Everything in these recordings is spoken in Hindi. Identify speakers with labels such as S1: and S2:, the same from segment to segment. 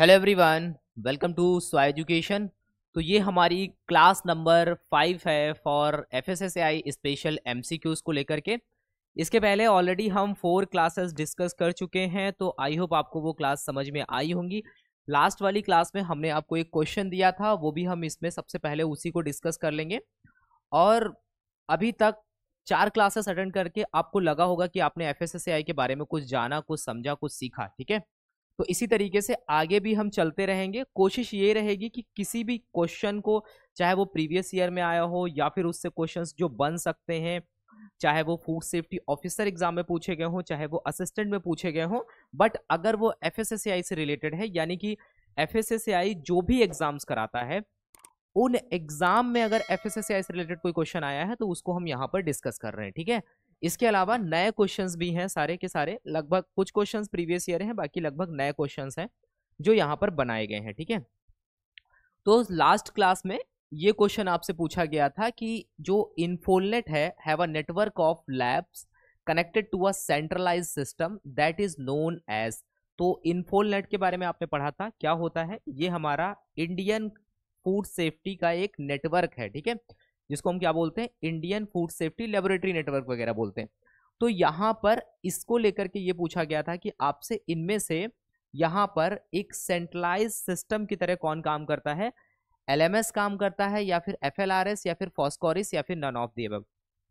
S1: हेलो एवरीवन वेलकम टू स्वा एजुकेशन तो ये हमारी क्लास नंबर फाइव है for F S S I special M C Qs को लेकर के इसके पहले ऑलरेडी हम फोर क्लासेस डिस्कस कर चुके हैं तो आई होप आपको वो क्लास समझ में आई होंगी लास्ट वाली क्लास में हमने आपको एक क्वेश्चन दिया था वो भी हम इसमें सबसे पहले उसी को डिस्कस कर लेंगे और अभी तक चार क्लासेस अटेंड करके आपको लगा होगा कि आपने एफ एस एस आई के बारे में कुछ जाना कुछ समझा कुछ सीखा ठीक है तो इसी तरीके से आगे भी हम चलते रहेंगे कोशिश ये रहेगी कि किसी भी क्वेश्चन को चाहे वो प्रीवियस ईयर में आया हो या फिर उससे क्वेश्चंस जो बन सकते हैं चाहे वो फूड सेफ्टी ऑफिसर एग्जाम में पूछे गए हों चाहे वो असिस्टेंट में पूछे गए हों बट अगर वो एफ से रिलेटेड है यानी कि एफ जो भी एग्जाम्स कराता है उन एग्जाम में अगर एफ से रिलेटेड कोई क्वेश्चन आया है तो उसको हम यहाँ पर डिस्कस कर रहे हैं ठीक है इसके अलावा नए क्वेश्चंस भी हैं सारे के सारे लगभग कुछ क्वेश्चंस प्रीवियस ईयर हैं बाकी लगभग नए क्वेश्चंस हैं जो यहाँ पर बनाए गए हैं ठीक है तो लास्ट क्लास में ये क्वेश्चन आपसे पूछा गया था कि जो इन्फोलनेट है have a network of labs connected to a centralize system that is known as तो इन्फोलनेट के बारे में आपने पढ़ा था क्या होता है ये हमारा इंडियन फूड सेफ्टी का एक नेटवर्क है ठीक है जिसको हम क्या बोलते हैं Indian food safety laboratory network वगैरह बोलते हैं तो यहाँ पर इसको लेकर के ये पूछा गया था कि आपसे इनमें से यहाँ पर एक सेंट्रलाइज सिस्टम की तरह कौन काम करता है एलएमएस काम करता है या फिर एफएलआरएस या फिर फॉस्कोरिस या फिर नन ऑफ दी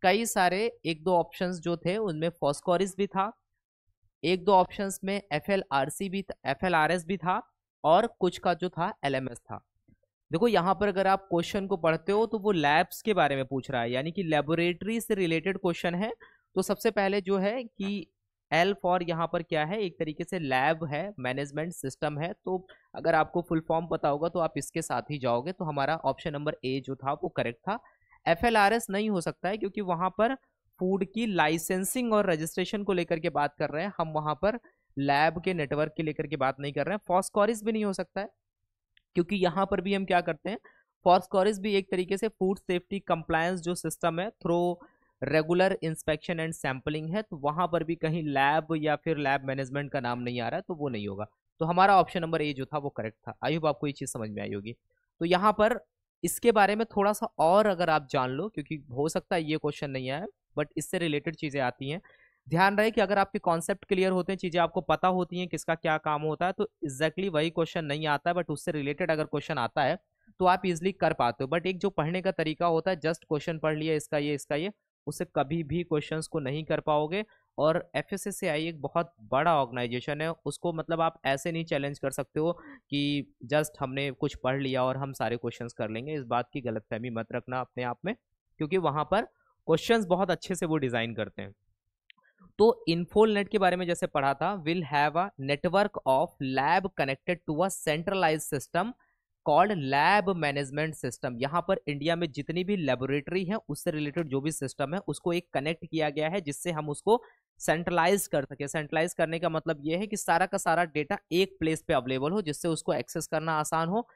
S1: कई सारे एक दो ऑप्शंस जो थे उनमें फॉस्कोरिस भी था एक दो ऑप्शंस में एफ एल आर सी भी एफ एल आर एस भी था और कुछ का जो था एल एम एस था देखो यहाँ पर अगर आप क्वेश्चन को पढ़ते हो तो वो लैब्स के बारे में पूछ रहा है यानी कि लेबोरेटरी से रिलेटेड क्वेश्चन है तो सबसे पहले जो है कि एल फॉर यहाँ पर क्या है एक तरीके से लैब है मैनेजमेंट सिस्टम है तो अगर आपको फुल फॉर्म पता होगा तो आप इसके साथ ही जाओगे तो हमारा ऑप्शन नंबर ए जो था वो करेक्ट था एफ नहीं हो सकता है क्योंकि वहाँ पर फूड की लाइसेंसिंग और रजिस्ट्रेशन को लेकर के बात कर रहे हैं हम वहाँ पर लैब के नेटवर्क के लेकर के बात नहीं कर रहे हैं फॉस्कॉरिस भी नहीं हो सकता है क्योंकि यहाँ पर भी हम क्या करते हैं फॉर्सकॉरिस भी एक तरीके से फूड सेफ्टी कंप्लायंस जो सिस्टम है through regular inspection and sampling है तो वहाँ पर भी कहीं लैब या फिर लैब मैनेजमेंट का नाम नहीं आ रहा है तो वो नहीं होगा तो हमारा ऑप्शन नंबर ए जो था वो करेक्ट था आई होप आपको ये चीज़ समझ में आई होगी तो यहाँ पर इसके बारे में थोड़ा सा और अगर आप जान लो क्योंकि हो सकता है ये क्वेश्चन नहीं आया बट इससे रिलेटेड चीज़ें आती हैं ध्यान रहे कि अगर आपके कॉन्सेप्ट क्लियर होते हैं चीज़ें आपको पता होती हैं किसका क्या काम होता है तो एग्जैक्टली exactly वही क्वेश्चन नहीं आता है बट उससे रिलेटेड अगर क्वेश्चन आता है तो आप इजिली कर पाते हो बट एक जो पढ़ने का तरीका होता है जस्ट क्वेश्चन पढ़ लिया इसका ये इसका ये उससे कभी भी क्वेश्चन को नहीं कर पाओगे और एफ एस एस आई एक बहुत बड़ा ऑर्गेनाइजेशन है उसको मतलब आप ऐसे नहीं चैलेंज कर सकते हो कि जस्ट हमने कुछ पढ़ लिया और हम सारे क्वेश्चन कर लेंगे इस बात की गलतफहमी मत रखना अपने आप में क्योंकि वहाँ पर क्वेश्चंस बहुत अच्छे से वो डिज़ाइन करते हैं तो इन्फोलनेट के बारे में जैसे पढ़ा था will have a network of lab connected to a centralize system called lab management system यहाँ पर इंडिया में जितनी भी लेबोरेटरी है उससे रिलेटेड जो भी सिस्टम है उसको एक कनेक्ट किया गया है जिससे हम उसको सेंट्रलाइज कर सके सेंट्रलाइज करने का मतलब ये है कि सारा का सारा डेटा एक प्लेस पे अवेलेबल हो जिससे उसको एक्सेस करना आसान हो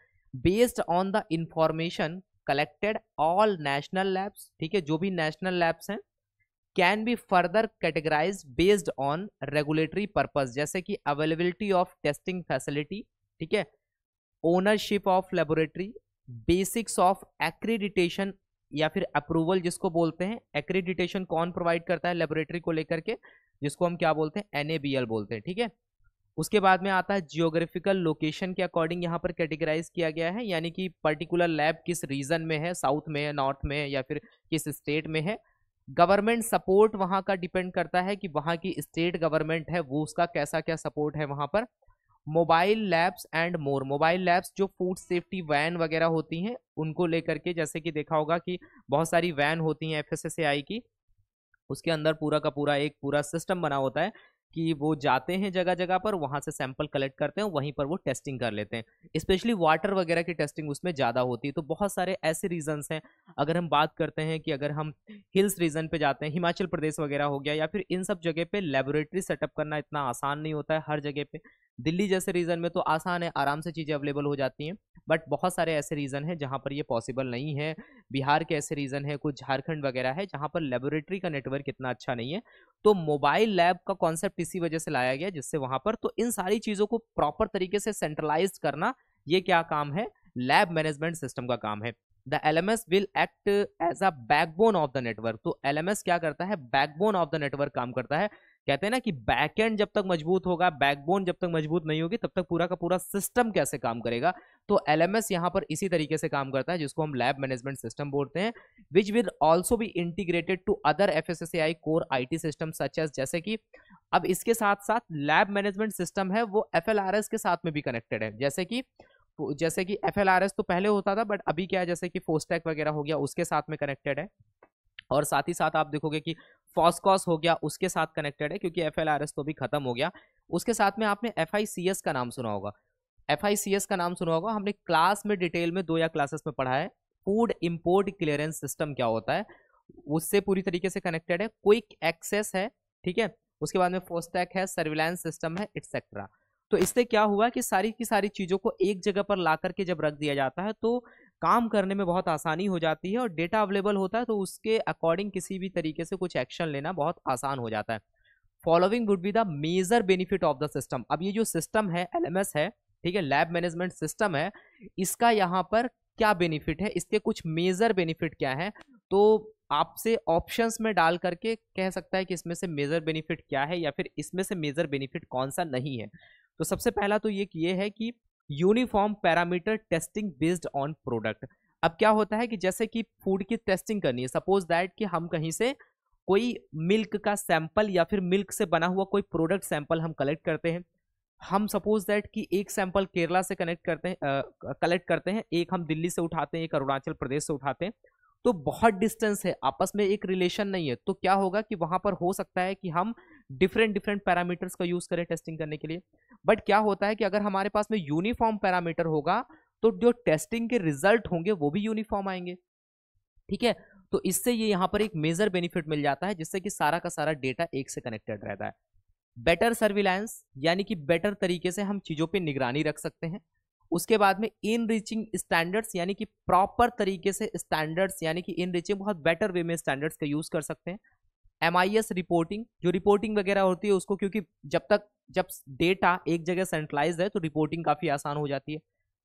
S1: based on the information collected all national labs ठीक है जो भी नेशनल लैब्स हैं can be further categorize based on regulatory purpose जैसे कि अवेलेबिलिटी ऑफ टेस्टिंग फैसिलिटी ठीक है ownership of laboratory basics of accreditation या फिर अप्रूवल जिसको बोलते हैं एक्रीडिटेशन कौन प्रोवाइड करता है लेबोरेटरी को लेकर के जिसको हम क्या बोलते हैं एन बोलते हैं ठीक है उसके बाद में आता है जियोग्राफिकल लोकेशन के अकॉर्डिंग यहाँ पर कैटेगराइज किया गया है यानी कि पर्टिकुलर लैब किस रीजन में है साउथ में है नॉर्थ में है या फिर किस स्टेट में है गवर्नमेंट सपोर्ट वहां का डिपेंड करता है कि वहां की स्टेट गवर्नमेंट है वो उसका कैसा क्या सपोर्ट है वहां पर mobile labs and more mobile labs जो फूड सेफ्टी वैन वगैरह होती हैं उनको लेकर के जैसे कि देखा होगा कि बहुत सारी वैन होती हैं एफ की उसके अंदर पूरा का पूरा एक पूरा सिस्टम बना होता है कि वो जाते हैं जगह जगह पर वहाँ से सैंपल कलेक्ट करते हैं वहीं पर वो टेस्टिंग कर लेते हैं स्पेशली वाटर वगैरह की टेस्टिंग उसमें ज़्यादा होती है तो बहुत सारे ऐसे रीजन्स हैं अगर हम बात करते हैं कि अगर हम हिल्स रीजन पे जाते हैं हिमाचल प्रदेश वगैरह हो गया या फिर इन सब जगह पर लेबोरेटरी सेटअप करना इतना आसान नहीं होता है हर जगह पर दिल्ली जैसे रीजन में तो आसान है आराम से चीज़ें अवेलेबल हो जाती हैं बट बहुत सारे ऐसे रीज़न हैं जहाँ पर ये पॉसिबल नहीं है बिहार के ऐसे रीज़न है कुछ झारखंड वगैरह है जहाँ पर लेबोरेटरी का नेटवर्क इतना अच्छा नहीं है तो मोबाइल लैब का कॉन्सेप्ट इसी वजह से लाया गया जिससे वहां पर तो इन सारी चीजों को प्रॉपर तरीके से सेंट्रलाइज करना ये क्या काम है लैब मैनेजमेंट सिस्टम का काम है the L M S will act as a backbone of the network तो एल एम एस क्या करता है बैकबोन ऑफ द नेटवर्क काम करता है कहते हैं ना कि बैकएंड जब तक मजबूत होगा बैकबोन जब तक मजबूत नहीं होगी तब तक पूरा का पूरा सिस्टम कैसे काम करेगा तो एल एम एस यहाँ पर इसी तरीके से काम करता है जिसको हम लैब मैनेजमेंट सिस्टम बोलते हैं विच विल ऑल्सो भी integrated to other F S S I core I T system such as जैसे कि अब इसके साथ साथ लैब मैनेजमेंट सिस्टम है वो एफ एल आर एस के साथ में भी कनेक्टेड है जैसे कि जैसे कि एफ एल आर एस तो पहले होता था बट अभी क्या है जैसे कि फोस्टैक वगैरह हो गया उसके साथ में कनेक्टेड है और साथ ही साथ आप देखोगे कि फॉसकॉस हो गया उसके साथ कनेक्टेड है क्योंकि एफ तो भी खत्म हो गया उसके साथ में आपने एफ का नाम सुना होगा एफ का नाम सुना होगा हमने क्लास में डिटेल में दो या क्लासेस में पढ़ा है फूड इम्पोर्ट क्लियरेंस सिस्टम क्या होता है उससे पूरी तरीके से कनेक्टेड है क्विक एक्सेस है ठीक है उसके बाद में फोस्टैक है सर्विलांस सिस्टम है एक्सेट्रा तो इससे क्या हुआ कि सारी की सारी चीज़ों को एक जगह पर ला करके जब रख दिया जाता है तो काम करने में बहुत आसानी हो जाती है और डेटा अवेलेबल होता है तो उसके अकॉर्डिंग किसी भी तरीके से कुछ एक्शन लेना बहुत आसान हो जाता है following would be the major benefit of the system अब ये जो सिस्टम है एल है ठीक है लैब मैनेजमेंट सिस्टम है इसका यहाँ पर क्या बेनिफिट है इसके कुछ मेजर बेनिफिट क्या है तो आपसे ऑप्शंस में डाल करके कह सकता है कि इसमें से मेजर बेनिफिट क्या है या फिर इसमें से मेजर बेनिफिट कौन सा नहीं है तो सबसे पहला तो ये ये है कि uniform parameter testing based on product अब क्या होता है कि जैसे कि फूड की टेस्टिंग करनी है सपोज दैट कि हम कहीं से कोई मिल्क का सैंपल या फिर मिल्क से बना हुआ कोई प्रोडक्ट सैंपल हम कलेक्ट करते हैं हम सपोज दैट कि एक सैंपल केरला से कनेक्ट करते हैं कलेक्ट करते हैं एक हम दिल्ली से उठाते हैं एक अरुणाचल प्रदेश से उठाते हैं तो बहुत डिस्टेंस है आपस में एक रिलेशन नहीं है तो क्या होगा कि वहां पर हो सकता है कि हम डिफरेंट डिफरेंट पैरामीटर्स का यूज़ करें टेस्टिंग करने के लिए बट क्या होता है कि अगर हमारे पास में यूनिफॉर्म पैरामीटर होगा तो जो टेस्टिंग के रिजल्ट होंगे वो भी यूनिफॉर्म आएंगे ठीक है तो इससे ये यहाँ पर एक मेजर बेनिफिट मिल जाता है जिससे कि सारा का सारा डेटा एक से कनेक्टेड रहता है बेटर सर्विलांस यानी कि बेटर तरीके से हम चीज़ों पे निगरानी रख सकते हैं उसके बाद में इन रीचिंग स्टैंडर्ड्स यानी कि प्रॉपर तरीके से स्टैंडर्ड्स यानी कि इन रीचिंग बहुत बेटर वे में स्टैंडर्ड्स का यूज़ कर सकते हैं एम रिपोर्टिंग जो रिपोर्टिंग वगैरह होती है उसको क्योंकि जब तक जब डेटा एक जगह सेंट्रलाइज है तो रिपोर्टिंग काफ़ी आसान हो जाती है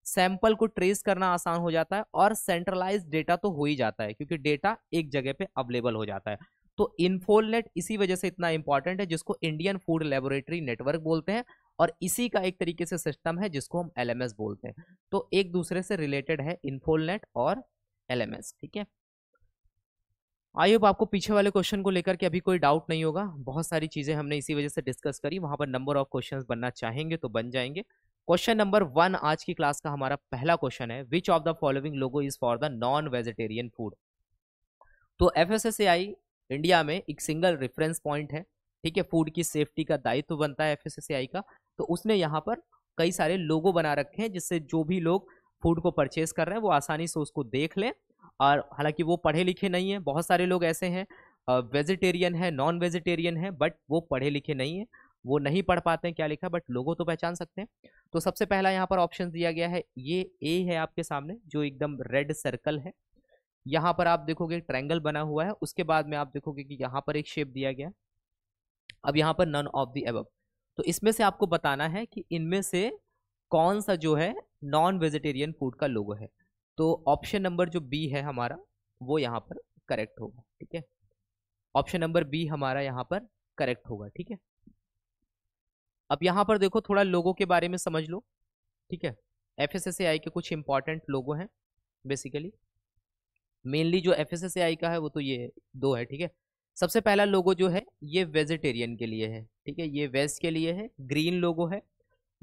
S1: सैंपल को ट्रेस करना आसान हो जाता है और सेंट्रलाइज डेटा तो हो ही जाता है क्योंकि डेटा एक जगह पे अवेलेबल हो जाता है तो इन्फोलनेट इसी वजह से इतना इंपॉर्टेंट है जिसको इंडियन फूड लेबोरेटरी नेटवर्क बोलते हैं और इसी का एक तरीके से सिस्टम है जिसको हम एल बोलते हैं तो एक दूसरे से रिलेटेड है इन्फोलनेट और एल ठीक है आई होप आपको पीछे वाले क्वेश्चन को लेकर के अभी कोई डाउट नहीं होगा बहुत सारी चीज़ें हमने इसी वजह से डिस्कस करी वहाँ पर नंबर ऑफ क्वेश्चंस बनना चाहेंगे तो बन जाएंगे क्वेश्चन नंबर वन आज की क्लास का हमारा पहला क्वेश्चन है which of the following logo is for the non vegetarian food तो एफ इंडिया में एक सिंगल रेफरेंस पॉइंट है ठीक है फूड की सेफ्टी का दायित्व बनता है एफ का तो उसने यहाँ पर कई सारे लोगो बना रखे हैं जिससे जो भी लोग फूड को परचेस कर रहे हैं वो आसानी से उसको देख लें और हालांकि वो पढ़े लिखे नहीं हैं बहुत सारे लोग ऐसे हैं वेजिटेरियन है नॉन वेजिटेरियन है बट वो पढ़े लिखे नहीं हैं वो नहीं पढ़ पाते हैं क्या लिखा बट लोगों तो पहचान सकते हैं तो सबसे पहला यहाँ पर ऑप्शन दिया गया है ये ए है आपके सामने जो एकदम रेड सर्कल है यहाँ पर आप देखोगे ट्रैंगल बना हुआ है उसके बाद में आप देखोगे कि यहाँ पर एक शेप दिया गया अब यहाँ पर नन ऑफ दी एबव तो इसमें से आपको बताना है कि इनमें से कौन सा जो है नॉन वेजिटेरियन फूड का लोगो है तो ऑप्शन नंबर जो बी है हमारा वो यहाँ पर करेक्ट होगा ठीक है ऑप्शन नंबर बी हमारा यहाँ पर करेक्ट होगा ठीक है अब यहाँ पर देखो थोड़ा लोगों के बारे में समझ लो ठीक है एफ एस एस आई के कुछ इंपॉर्टेंट लोगो हैं बेसिकली मेनली जो एफ एस एस आई का है वो तो ये दो है ठीक है सबसे पहला लोगो जो है ये वेजिटेरियन के लिए है ठीक है ये वेज के लिए है ग्रीन लोगो है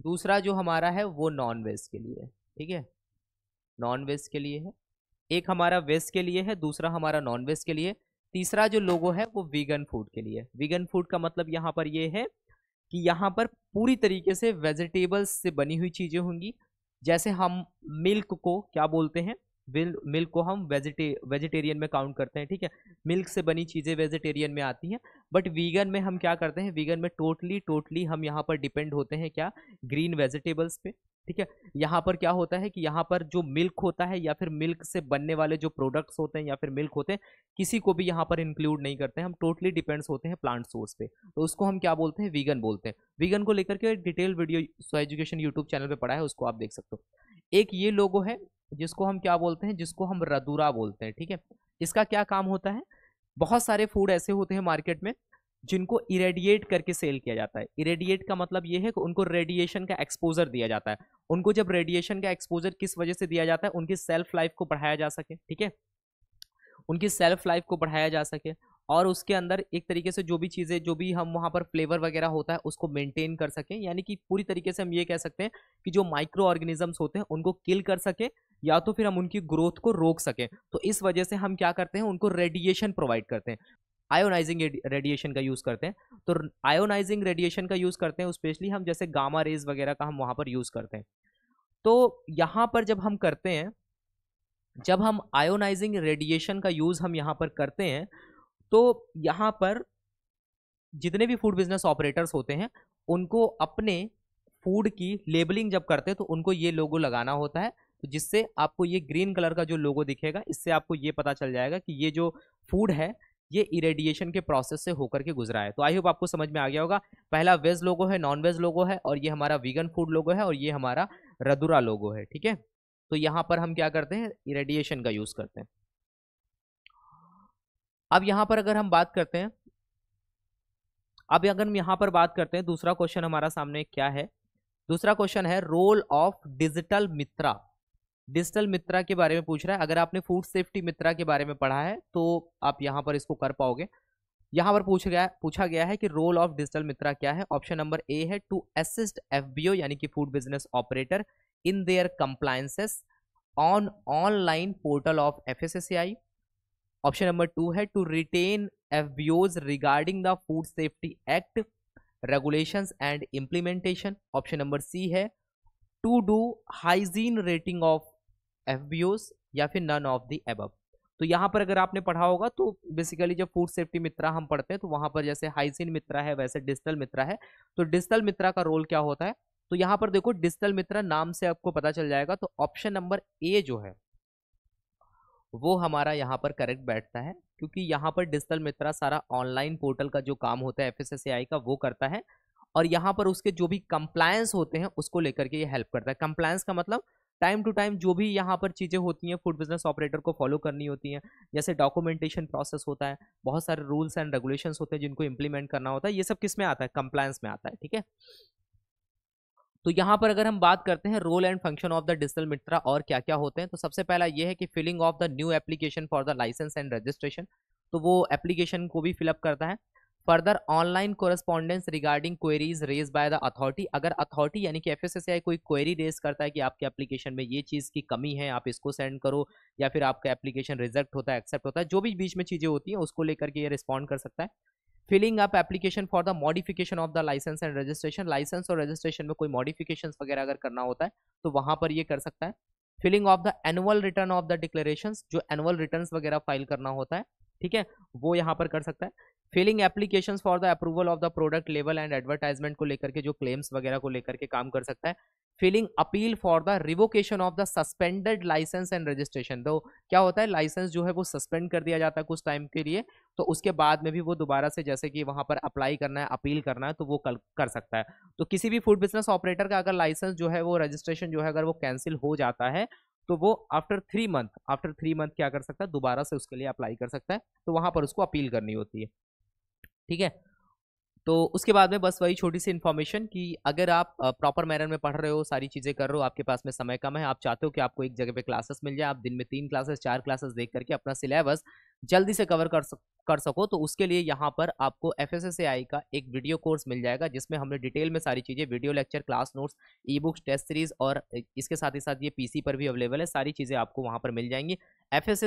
S1: दूसरा जो हमारा है वो नॉन वेज के लिए है ठीक है नॉन वेज के लिए है एक हमारा वेज के लिए है दूसरा हमारा नॉन वेज के लिए तीसरा जो लोगो है वो वीगन फूड के लिए वीगन फूड का मतलब यहाँ पर ये है कि यहाँ पर पूरी तरीके से वेजिटेबल्स से बनी हुई चीज़ें होंगी जैसे हम मिल्क को क्या बोलते हैं मिल्क मिल्क को हम वेजिटे वेजिटेरियन में काउंट करते हैं ठीक है मिल्क से बनी चीज़ें वेजिटेरियन में आती हैं बट वीगन में हम क्या करते हैं वीगन में टोटली टोटली हम यहाँ पर डिपेंड होते हैं क्या ग्रीन वेजिटेबल्स पे ठीक है यहाँ पर क्या होता है कि यहाँ पर जो मिल्क होता है या फिर मिल्क से बनने वाले जो प्रोडक्ट्स होते हैं या फिर मिल्क होते हैं किसी को भी यहाँ पर इंक्लूड नहीं करते हैं हम टोटली डिपेंड्स होते हैं प्लांट सोर्स पे तो उसको हम क्या बोलते हैं वीगन बोलते हैं वीगन को लेकर के detail video education YouTube channel पर पढ़ा है उसको आप देख सकते हो एक ये लोगो है जिसको हम क्या बोलते हैं जिसको हम रदूरा बोलते हैं ठीक है इसका क्या काम होता है बहुत सारे फूड ऐसे होते हैं मार्केट में जिनको इरेडिएट करके सेल किया जाता है इरेडिएट का मतलब ये है कि उनको रेडिएशन का एक्सपोजर दिया जाता है उनको जब रेडिएशन का एक्सपोजर किस वजह से दिया जाता है उनकी सेल्फ लाइफ को बढ़ाया जा सके ठीक है उनकी सेल्फ लाइफ को बढ़ाया जा सके और उसके अंदर एक तरीके से जो भी चीज़ें जो भी हम वहाँ पर फ्लेवर वगैरह होता है उसको मेंटेन कर सकें यानी कि पूरी तरीके से हम ये कह सकते हैं कि जो माइक्रो ऑर्गेनिजम्स होते हैं उनको किल कर सकें या तो फिर हम उनकी ग्रोथ को रोक सकें तो इस वजह से हम क्या करते हैं उनको रेडिएशन प्रोवाइड करते हैं आयोनाइजिंग रेडिएशन का यूज़ करते हैं तो आयोनाइजिंग रेडिएशन का यूज़ करते हैं स्पेशली हम जैसे गामा रेज वगैरह का हम वहाँ पर यूज़ करते हैं तो यहाँ पर जब हम करते हैं जब हम आयोनाइजिंग रेडिएशन का यूज़ हम यहाँ पर करते हैं तो यहाँ पर जितने भी फूड बिजनेस ऑपरेटर्स होते हैं उनको अपने फूड की लेबलिंग जब करते हैं तो उनको ये लोगो लगाना होता है तो जिससे आपको ये ग्रीन कलर का जो लोगो दिखेगा इससे आपको ये पता चल जाएगा कि ये जो फूड है ये इरेडिएशन के प्रोसेस से होकर के गुजरा है तो आई होप आपको समझ में आ गया होगा पहला वेज लोगो है नॉन वेज लोगो है और ये हमारा वीगन फूड लोगो है और ये हमारा रदुरा लोगो है ठीक है तो यहाँ पर हम क्या करते हैं इरेडिएशन का यूज़ करते हैं अब यहां पर अगर हम बात करते हैं अब अगर हम यहां पर बात करते हैं दूसरा क्वेश्चन हमारा सामने क्या है दूसरा क्वेश्चन है role of digital Mitra digital Mitra के बारे में पूछ रहा है अगर आपने फूड सेफ्टी मित्रा के बारे में पढ़ा है तो आप यहाँ पर इसको कर पाओगे यहां पर पूछ गया पूछा गया है कि रोल ऑफ डिजिटल मित्रा क्या है ऑप्शन नंबर ए है टू असिस्ट एफ यानी कि food business operator in their compliances on online portal of F option number two है to retain F regarding the food safety act regulation and implementation option number C है hygiene rating of F B FBOs या फिर नन ऑफ द एब तो यहाँ पर अगर आपने पढ़ा होगा तो बेसिकली जब फूड सेफ्टी मित्रा हम पढ़ते हैं तो वहाँ पर जैसे हाइजीन मित्रा है वैसे डिजिटल मित्रा है तो डिजिटल मित्रा का रोल क्या होता है तो यहाँ पर देखो डिजिटल मित्रा नाम से आपको पता चल जाएगा तो ऑप्शन नंबर ए जो है वो हमारा यहाँ पर करेक्ट बैठता है क्योंकि यहाँ पर डिजिटल मित्रा सारा ऑनलाइन पोर्टल का जो काम होता है एफ का वो करता है और यहाँ पर उसके जो भी कंप्लायंस होते हैं उसको लेकर के ये हेल्प करता है कंप्लायंस का मतलब टाइम टू टाइम जो भी यहाँ पर चीज़ें होती हैं फूड बिजनेस ऑपरेटर को फॉलो करनी होती हैं जैसे डॉक्यूमेंटेशन प्रोसेस होता है बहुत सारे रूल्स एंड रेगुलेशंस होते हैं जिनको इम्प्लीमेंट करना होता है ये सब किस में आता है कंप्लायंस में आता है ठीक है तो यहाँ पर अगर हम बात करते हैं role and function of the digital Mitra और क्या क्या होते हैं तो सबसे पहला ये है कि filling of the new application for the licence and registration तो वो एप्लीकेशन को भी फिलअप करता है further online correspondence regarding queries raise by the authority अगर अथॉरिटी यानी कि एफ एस कोई क्वेरी रेज करता है कि आपके एप्लीकेशन में ये चीज़ की कमी है आप इसको सेंड करो या फिर आपका एप्लीकेशन रिजेक्ट होता है एक्सेप्ट होता है जो भी बीच में चीज़ें होती हैं उसको लेकर के ये रिस्पॉन्ड कर सकता है filling up application for the modification of the licence and registration licence और रजिस्ट्रेशन में कोई मॉडिफिकेशन वगैरह अगर करना होता है तो वहां पर ये कर सकता है filling of the annual return of the declaration जो एनुअल रिटर्न वगैरह फाइल करना होता है ठीक है वो यहाँ पर कर सकता है filling application for the approval of the product level and advertisement को लेकर के जो क्लेम्स वगैरह को लेकर के काम कर सकता है filling appeal for the revocation of the suspended licence and registration तो क्या होता है लाइसेंस जो है वो सस्पेंड कर दिया जाता है कुछ टाइम के लिए तो उसके बाद में भी वो दोबारा से जैसे कि वहाँ पर अप्लाई करना है अपील करना है तो वो कल कर सकता है तो किसी भी फूड बिजनेस ऑपरेटर का अगर लाइसेंस जो है वो रजिस्ट्रेशन जो है अगर वो कैंसिल हो जाता है तो वो after three month after three month क्या कर सकता है दोबारा से उसके लिए अप्लाई कर सकता है तो वहाँ पर उसको अपील करनी होती है ठीक है तो उसके बाद में बस वही छोटी सी इन्फॉर्मेशन कि अगर आप प्रॉपर मैनर में पढ़ रहे हो सारी चीज़ें कर रहे हो आपके पास में समय कम है आप चाहते हो कि आपको एक जगह पे क्लासेस मिल जाए आप दिन में तीन क्लासेस चार क्लासेस देख करके अपना सिलेबस जल्दी से कवर कर सक कर सको तो उसके लिए यहाँ पर आपको एफ एस का एक वीडियो कोर्स मिल जाएगा जिसमें हमने डिटेल में सारी चीज़ें video lecture class notes e books test series और इसके साथ ही साथ ये पी पर भी अवेलेबल है सारी चीज़ें आपको वहाँ पर मिल जाएंगी एफ एस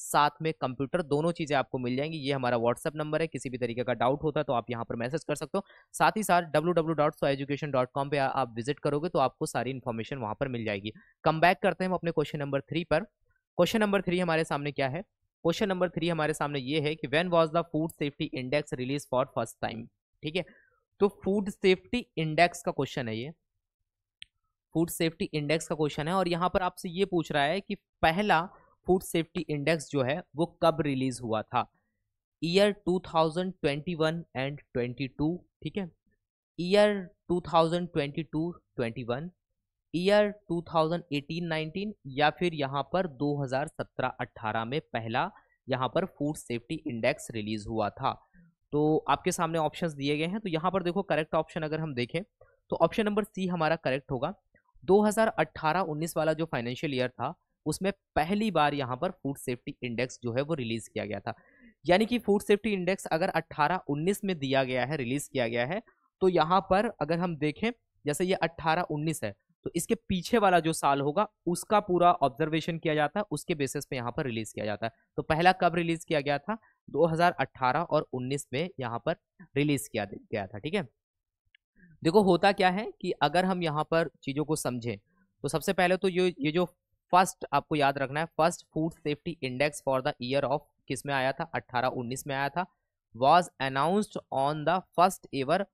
S1: साथ में कंप्यूटर दोनों चीज़ें आपको मिल जाएंगी ये हमारा व्हाट्सअप नंबर है किसी भी तरीके का डाउट होता है तो आप यहाँ पर मैसेज कर सकते हो साथ ही साथ www.soeducation.com पे आप विजिट करोगे तो आपको सारी इन्फॉर्मेशन वहाँ पर मिल जाएगी कम बैक करते हैं हम अपने क्वेश्चन नंबर थ्री पर क्वेश्चन नंबर थ्री हमारे सामने क्या है क्वेश्चन नंबर थ्री हमारे सामने ये है कि when was the food safety index release for first time ठीक है तो फूड सेफ्टी इंडेक्स का क्वेश्चन है ये फूड सेफ्टी इंडेक्स का क्वेश्चन है और यहाँ पर आपसे ये पूछ रहा है कि पहला फूड सेफ्टी इंडेक्स जो है वो कब रिलीज हुआ था ईयर 2021 एंड 22 ठीक है ईयर 2022 21 ईयर 2018-19 या फिर यहाँ पर 2017-18 में पहला यहाँ पर फूड सेफ्टी इंडेक्स रिलीज हुआ था तो आपके सामने ऑप्शंस दिए गए हैं तो यहाँ पर देखो करेक्ट ऑप्शन अगर हम देखें तो ऑप्शन नंबर सी हमारा करेक्ट होगा 2018-19 वाला जो फाइनेंशियल ईयर था उसमें पहली बार यहाँ पर फूड सेफ्टी इंडेक्स जो है वो रिलीज़ किया गया था यानी कि फूड सेफ्टी इंडेक्स अगर 18-19 में दिया गया है रिलीज़ किया गया है तो यहाँ पर अगर हम देखें जैसे ये 18-19 है तो इसके पीछे वाला जो साल होगा उसका पूरा ऑब्जर्वेशन किया जाता है उसके बेसिस पे यहाँ पर रिलीज़ किया जाता है तो पहला कब रिलीज़ किया गया था 2018 और 19 में यहाँ पर रिलीज़ किया गया था ठीक है देखो होता क्या है कि अगर हम यहाँ पर चीज़ों को समझें तो सबसे पहले तो ये ये जो फर्स्ट आपको याद रखना है first food safety index for the year of किस में आया था 1819 में आया था was announced on the first ever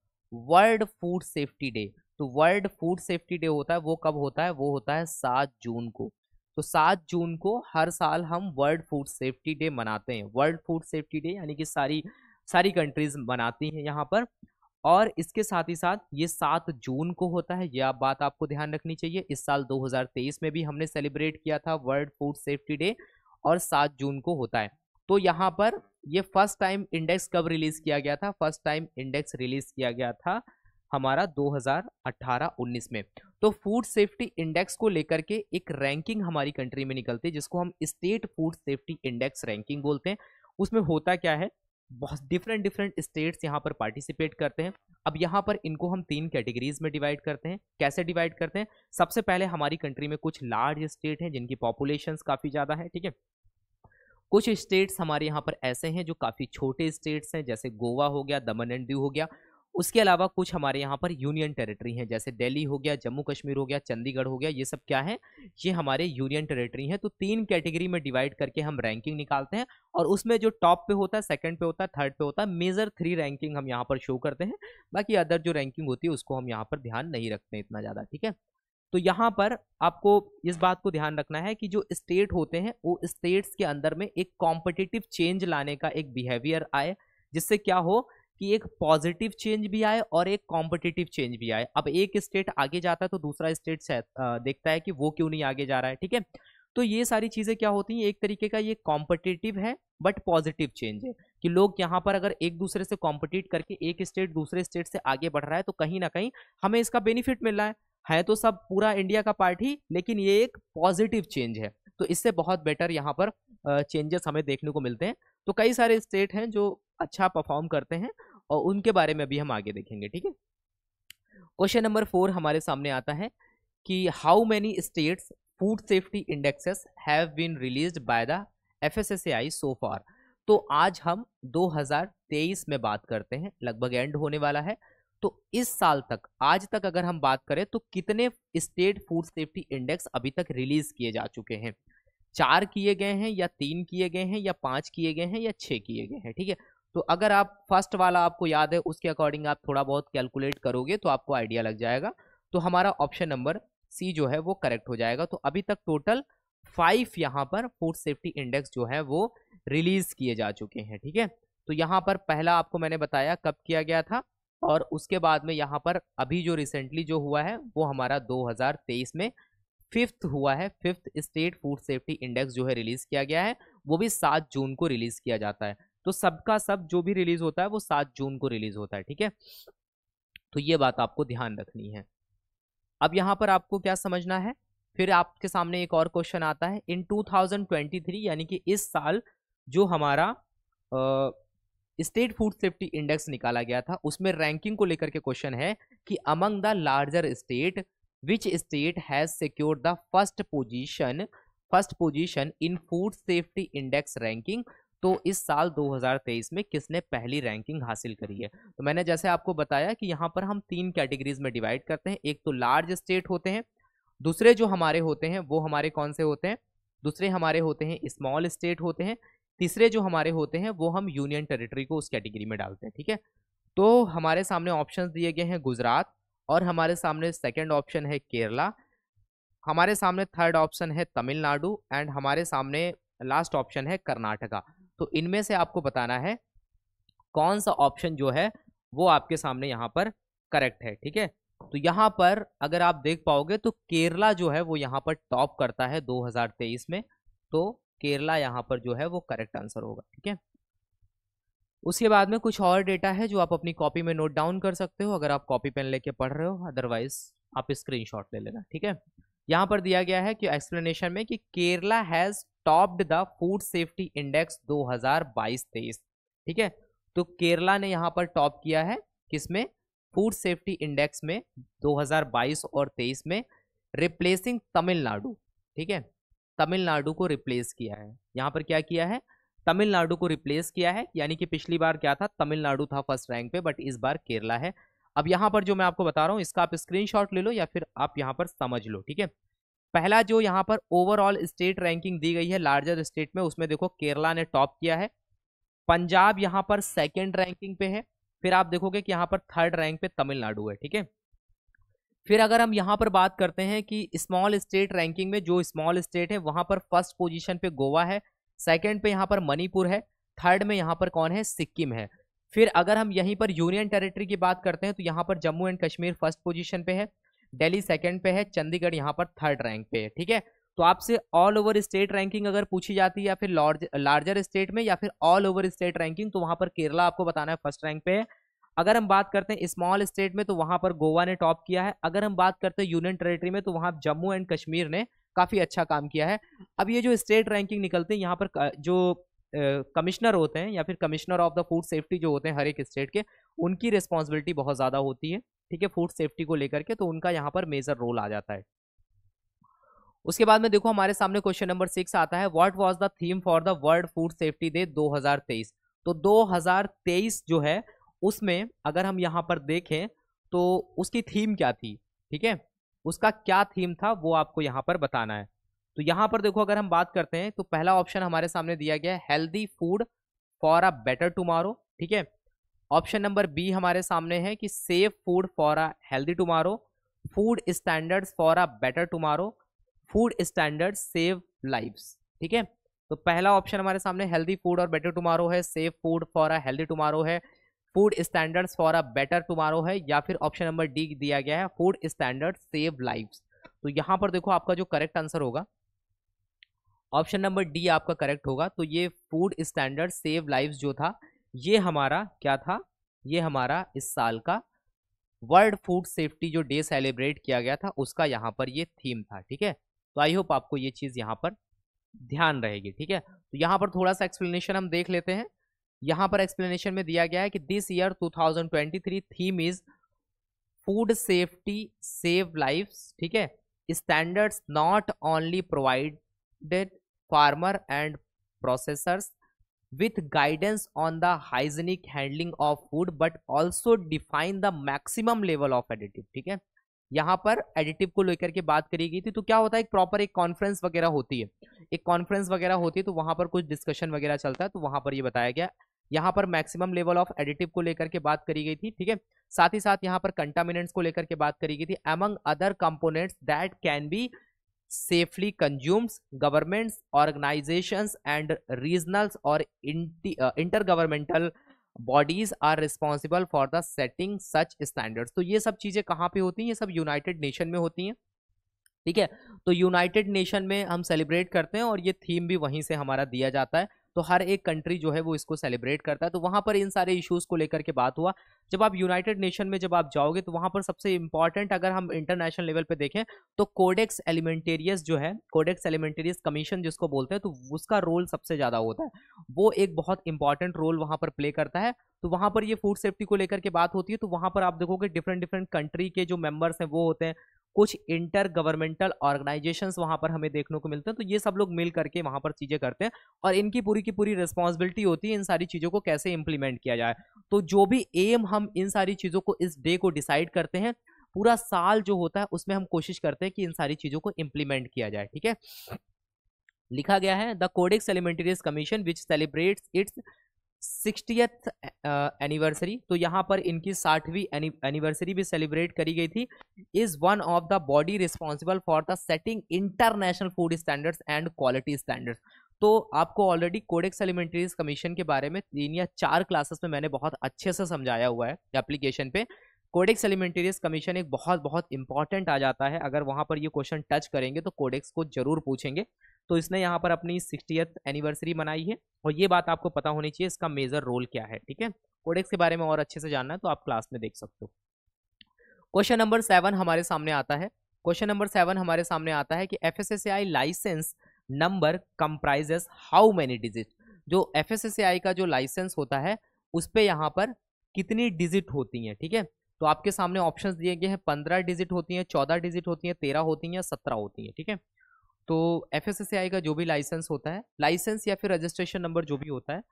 S1: world food safety day तो वर्ल्ड फूड सेफ्टी डे होता है वो कब होता है वो होता है सात जून को तो सात जून को हर साल हम वर्ल्ड फूड सेफ्टी डे मनाते हैं वर्ल्ड फूड सेफ्टी डे यानी कि सारी सारी कंट्रीज मनाती हैं यहाँ पर और इसके साथ ही साथ ये सात जून को होता है यह बात आपको ध्यान रखनी चाहिए इस साल 2023 में भी हमने सेलिब्रेट किया था वर्ल्ड फूड सेफ्टी डे और सात जून को होता है तो यहाँ पर ये फर्स्ट टाइम इंडेक्स कब रिलीज किया गया था फर्स्ट टाइम इंडेक्स रिलीज किया गया था हमारा 2018-19 में तो फूड सेफ्टी इंडेक्स को लेकर के एक रैंकिंग हमारी कंट्री में निकलती है जिसको हम state food safety index ranking बोलते हैं उसमें होता क्या है बहुत डिफरेंट डिफरेंट स्टेट्स यहाँ पर पार्टिसिपेट करते हैं अब यहाँ पर इनको हम तीन कैटेगरीज में डिवाइड करते हैं कैसे डिवाइड करते हैं सबसे पहले हमारी कंट्री में कुछ लार्ज स्टेट हैं जिनकी पॉपुलेशन काफ़ी ज़्यादा है ठीक है कुछ स्टेट्स हमारे यहाँ पर ऐसे हैं जो काफ़ी छोटे स्टेट्स हैं जैसे गोवा हो गया दमन एंड दीव हो गया उसके अलावा कुछ हमारे यहाँ पर यूनियन टेरिटरी हैं जैसे दिल्ली हो गया जम्मू कश्मीर हो गया चंडीगढ़ हो गया ये सब क्या है ये हमारे यूनियन टेरिटरी हैं तो तीन कैटेगरी में डिवाइड करके हम रैंकिंग निकालते हैं और उसमें जो टॉप पे होता है सेकंड पे होता है थर्ड पे होता है मेजर थ्री रैंकिंग हम यहाँ पर शो करते हैं बाकी अदर जो रैंकिंग होती है उसको हम यहाँ पर ध्यान नहीं रखते इतना ज़्यादा ठीक है तो यहाँ पर आपको इस बात को ध्यान रखना है कि जो स्टेट होते हैं वो स्टेट्स के अंदर में एक कॉम्पिटिटिव चेंज लाने का एक बिहेवियर आए जिससे क्या हो कि एक पॉजिटिव चेंज भी आए और एक कॉम्पिटिटिव चेंज भी आए अब एक स्टेट आगे जाता है तो दूसरा स्टेट देखता है कि वो क्यों नहीं आगे जा रहा है ठीक है तो ये सारी चीज़ें क्या होती हैं एक तरीके का ये कॉम्पिटिटिव है बट पॉजिटिव चेंज है कि लोग यहाँ पर अगर एक दूसरे से कॉम्पिटिट करके एक स्टेट दूसरे स्टेट से आगे बढ़ रहा है तो कहीं ना कहीं हमें इसका बेनिफिट मिल रहा है है तो सब पूरा इंडिया का पार्ट ही लेकिन ये एक पॉजिटिव चेंज है तो इससे बहुत बेटर यहाँ पर चेंजेस हमें देखने को मिलते हैं तो कई सारे स्टेट हैं जो अच्छा परफॉर्म करते हैं और उनके बारे में भी हम आगे देखेंगे ठीक है क्वेश्चन नंबर फोर हमारे सामने आता है कि how many states food safety indexes have been release by the F S S I so far तो आज हम 2023 में बात करते हैं लगभग एंड होने वाला है तो इस साल तक आज तक अगर हम बात करें तो कितने स्टेट फूड सेफ्टी इंडेक्स अभी तक रिलीज किए जा चुके हैं चार किए गए हैं या तीन किए गए हैं या पांच किए गए हैं या छह किए गए हैं ठीक है तो अगर आप फर्स्ट वाला आपको याद है उसके अकॉर्डिंग आप थोड़ा बहुत कैलकुलेट करोगे तो आपको आइडिया लग जाएगा तो हमारा ऑप्शन नंबर सी जो है वो करेक्ट हो जाएगा तो अभी तक टोटल फाइव यहाँ पर फूड सेफ्टी इंडेक्स जो है वो रिलीज किए जा चुके हैं ठीक है तो यहाँ पर पहला आपको मैंने बताया कब किया गया था और उसके बाद में यहाँ पर अभी जो रिसेंटली जो हुआ है वो हमारा 2023 में फिफ्थ हुआ है fifth state food safety index जो है रिलीज़ किया गया है वो भी सात जून को रिलीज़ किया जाता है तो सबका सब जो भी रिलीज होता है वो सात जून को रिलीज होता है ठीक है तो ये बात आपको ध्यान रखनी है अब यहां पर आपको क्या समझना है फिर आपके सामने एक और क्वेश्चन आता है इन 2023 यानी कि इस साल जो हमारा स्टेट फूड सेफ्टी इंडेक्स निकाला गया था उसमें रैंकिंग को लेकर के क्वेश्चन है कि among the larger state which state has secured the first position first position in food safety index ranking तो इस साल 2023 में किसने पहली रैंकिंग हासिल करी है तो मैंने जैसे आपको बताया कि यहाँ पर हम तीन कैटेगरीज में डिवाइड करते हैं एक तो लार्ज स्टेट होते हैं दूसरे जो हमारे होते हैं वो हमारे कौन से होते हैं दूसरे हमारे होते हैं स्मॉल स्टेट होते हैं तीसरे जो हमारे होते हैं वो हम यूनियन टेरिटरी को उस कैटेगरी में डालते हैं ठीक है तो हमारे सामने ऑप्शन दिए गए हैं गुजरात और हमारे सामने सेकेंड ऑप्शन है केरला हमारे सामने थर्ड ऑप्शन है तमिलनाडु एंड हमारे सामने लास्ट ऑप्शन है कर्नाटका तो इनमें से आपको बताना है कौन सा ऑप्शन जो है वो आपके सामने यहाँ पर करेक्ट है ठीक है तो यहाँ पर अगर आप देख पाओगे तो केरला जो है वो यहाँ पर टॉप करता है 2023 में तो केरला यहाँ पर जो है वो करेक्ट आंसर होगा ठीक है उसके बाद में कुछ और डेटा है जो आप अपनी कॉपी में नोट डाउन कर सकते हो अगर आप कॉपी पेन लेके पढ़ रहे हो अदरवाइज आप स्क्रीनशॉट ले लेना ठीक है यहाँ पर दिया गया है कि एक्सप्लेनेशन में कि Kerala has topped the food safety index 2022-23 ठीक है तो केरला ने यहाँ पर टॉप किया है किसमें फूड सेफ्टी इंडेक्स में 2022 और 23 में रिप्लेसिंग तमिलनाडु ठीक है तमिलनाडु को रिप्लेस किया है यहाँ पर क्या किया है तमिलनाडु को रिप्लेस किया है यानी कि पिछली बार क्या था तमिलनाडु था फर्स्ट रैंक पे बट इस बार केरला है अब यहाँ पर जो मैं आपको बता रहा हूँ इसका आप स्क्रीनशॉट ले लो या फिर आप यहाँ पर समझ लो ठीक है पहला जो यहाँ पर ओवरऑल स्टेट रैंकिंग दी गई है लार्जर स्टेट में उसमें देखो केरला ने टॉप किया है पंजाब यहाँ पर सेकेंड रैंकिंग पे है फिर आप देखोगे कि यहाँ पर थर्ड रैंक पे तमिलनाडु है ठीक है फिर अगर हम यहाँ पर बात करते हैं कि स्मॉल स्टेट रैंकिंग में जो स्मॉल स्टेट है वहाँ पर फर्स्ट पोजिशन पे गोवा है सेकेंड पे यहाँ पर मणिपुर है थर्ड में यहाँ पर कौन है सिक्किम है फिर अगर हम यहीं पर यूनियन टेरिटरी की बात करते हैं तो यहाँ पर Jammu and Kashmir first position पे है दिल्ली सेकंड पे है चंडीगढ़ यहाँ पर थर्ड रैंक पे है ठीक है तो आपसे ऑल ओवर स्टेट रैंकिंग अगर पूछी जाती है या फिर लार्ज लार्जर स्टेट में या फिर ऑल ओवर स्टेट रैंकिंग तो वहाँ पर केरला आपको बताना है फर्स्ट रैंक पे है अगर हम बात करते हैं स्मॉल स्टेट में तो वहाँ पर गोवा ने टॉप किया है अगर हम बात करते हैं यूनियन टेरेटरी में तो वहाँ जम्मू एंड कश्मीर ने काफ़ी अच्छा काम किया है अब ये जो स्टेट रैंकिंग निकलते हैं यहाँ पर जो कमिश्नर होते हैं या फिर commissioner of the food safety जो होते हैं हर एक स्टेट के उनकी रिस्पॉन्सिबिलिटी बहुत ज़्यादा होती है ठीक है फूड सेफ्टी को लेकर के तो उनका यहाँ पर मेजर रोल आ जाता है उसके बाद में देखो हमारे सामने क्वेश्चन नंबर सिक्स आता है what was the theme for the world food safety day 2023 तो 2023 जो है उसमें अगर हम यहाँ पर देखें तो उसकी थीम क्या थी ठीक है उसका क्या थीम था वो आपको यहाँ पर बताना है तो यहाँ पर देखो अगर हम बात करते हैं तो पहला ऑप्शन हमारे सामने दिया गया है healthy food for a better tomorrow ठीक है ऑप्शन नंबर बी हमारे सामने है कि save food for a healthy tomorrow food standards for a better tomorrow food standard save lives ठीक है तो पहला ऑप्शन हमारे सामने हेल्दी फूड और बेटर टुमारो है save food for a healthy tomorrow है food standards for a better tomorrow है या फिर ऑप्शन नंबर डी दिया गया है फूड स्टैंडर्ड सेव लाइव्स तो यहाँ पर देखो आपका जो करेक्ट आंसर होगा ऑप्शन नंबर डी आपका करेक्ट होगा तो ये फूड स्टैंडर्ड सेव लाइव्स जो था ये हमारा क्या था ये हमारा इस साल का वर्ल्ड फूड सेफ्टी जो डे सेलिब्रेट किया गया था उसका यहाँ पर ये थीम था ठीक है तो आई होप आपको ये चीज़ यहाँ पर ध्यान रहेगी ठीक है तो यहाँ पर थोड़ा सा एक्सप्लेनेशन हम देख लेते हैं यहाँ पर एक्सप्लेनेशन में दिया गया है कि this year 2023 theme is food safety save life ठीक है standards not only provided farmer and processors with guidance on the hygienic handling of food but also define the maximum level of additive ठीक है यहाँ पर एडिटिव को लेकर के बात करी गई थी तो क्या होता है एक प्रॉपर एक कॉन्फ्रेंस वगैरह होती है एक कॉन्फ्रेंस वगैरह होती है तो वहाँ पर कुछ डिस्कशन वगैरह चलता है तो वहाँ पर ये बताया गया यहाँ पर मैक्सिमम लेवल ऑफ एडिटिव को लेकर के बात करी गई थी ठीक है साथ ही साथ यहाँ पर कंटामिनेंट्स को लेकर के बात करी गई थी among other components that can be safely consumes governments organizations and regional or uh, intergovernmental bodies are responsible for the setting such standard तो ये सब चीज़ें कहाँ पे होती हैं ये सब यूनाइटेड नेशन में होती हैं ठीक है तो यूनाइटेड नेशन में हम सेलिब्रेट करते हैं और ये थीम भी वहीं से हमारा दिया जाता है तो हर एक कंट्री जो है वो इसको सेलिब्रेट करता है तो वहाँ पर इन सारे इश्यूज़ को लेकर के बात हुआ जब आप यूनाइटेड नेशन में जब आप जाओगे तो वहाँ पर सबसे इंपॉर्टेंट अगर हम इंटरनेशनल लेवल पर देखें तो कोडेक्स एलिमेंटेरियस जो है कोडेक्स एलिमेंटेरियस कमीशन जिसको बोलते हैं तो उसका रोल सबसे ज़्यादा होता है वो एक बहुत इंपॉर्टेंट रोल वहाँ पर प्ले करता है तो वहाँ पर ये फूड सेफ्टी को लेकर के बात होती है तो वहाँ पर आप देखोगे डिफरेंट डिफरेंट कंट्री के जो मेंबर्स हैं वो होते हैं कुछ इंटर गवर्नमेंटल ऑर्गेनाइजेशन वहां पर हमें देखने को मिलते हैं तो ये सब लोग मिल करके वहां पर चीज़ें करते हैं और इनकी पूरी की पूरी रिस्पॉन्सिबिलिटी होती है इन सारी चीज़ों को कैसे इंप्लीमेंट किया जाए तो जो भी एम हम इन सारी चीज़ों को इस डे को डिसाइड करते हैं पूरा साल जो होता है उसमें हम कोशिश करते हैं कि इन सारी चीज़ों को इंप्लीमेंट किया जाए ठीक है लिखा गया है the Codex Alimentarius Commission which celebrates its sixtieth anniversary तो यहाँ पर इनकी साठवीं एनिवर्सरी भी सेलिब्रेट करी गई थी is one of the body responsible for the setting international food standards and quality standards तो आपको ऑलरेडी कोडेक्स एलिमेंट्रीज कमीशन के बारे में तीन या चार क्लासेस में मैंने बहुत अच्छे से समझाया हुआ है एप्लीकेशन पे कोडेक्स एलिमेंटेरियस कमीशन एक बहुत बहुत इंपॉर्टेंट आ जाता है अगर वहाँ पर ये क्वेश्चन टच करेंगे तो कोडेक्स को जरूर पूछेंगे तो इसने यहाँ पर अपनी सिक्सटीथ एनिवर्सरी मनाई है और ये बात आपको पता होनी चाहिए इसका मेजर रोल क्या है ठीक है कोडेक्स के बारे में और अच्छे से जानना है तो आप क्लास में देख सकते हो क्वेश्चन नंबर सेवन हमारे सामने आता है क्वेश्चन नंबर सेवन हमारे सामने आता है कि F license number comprises how many digit जो एफ का जो लाइसेंस होता है उस पर यहाँ पर कितनी डिजिट होती हैं ठीक है थीके? तो आपके सामने ऑप्शंस दिए गए हैं पंद्रह डिजिट होती हैं चौदह डिजिट होती हैं तेरह होती हैं सत्रह होती हैं ठीक है थीके? तो एफ एस का जो भी लाइसेंस होता है लाइसेंस या फिर रजिस्ट्रेशन नंबर जो भी होता है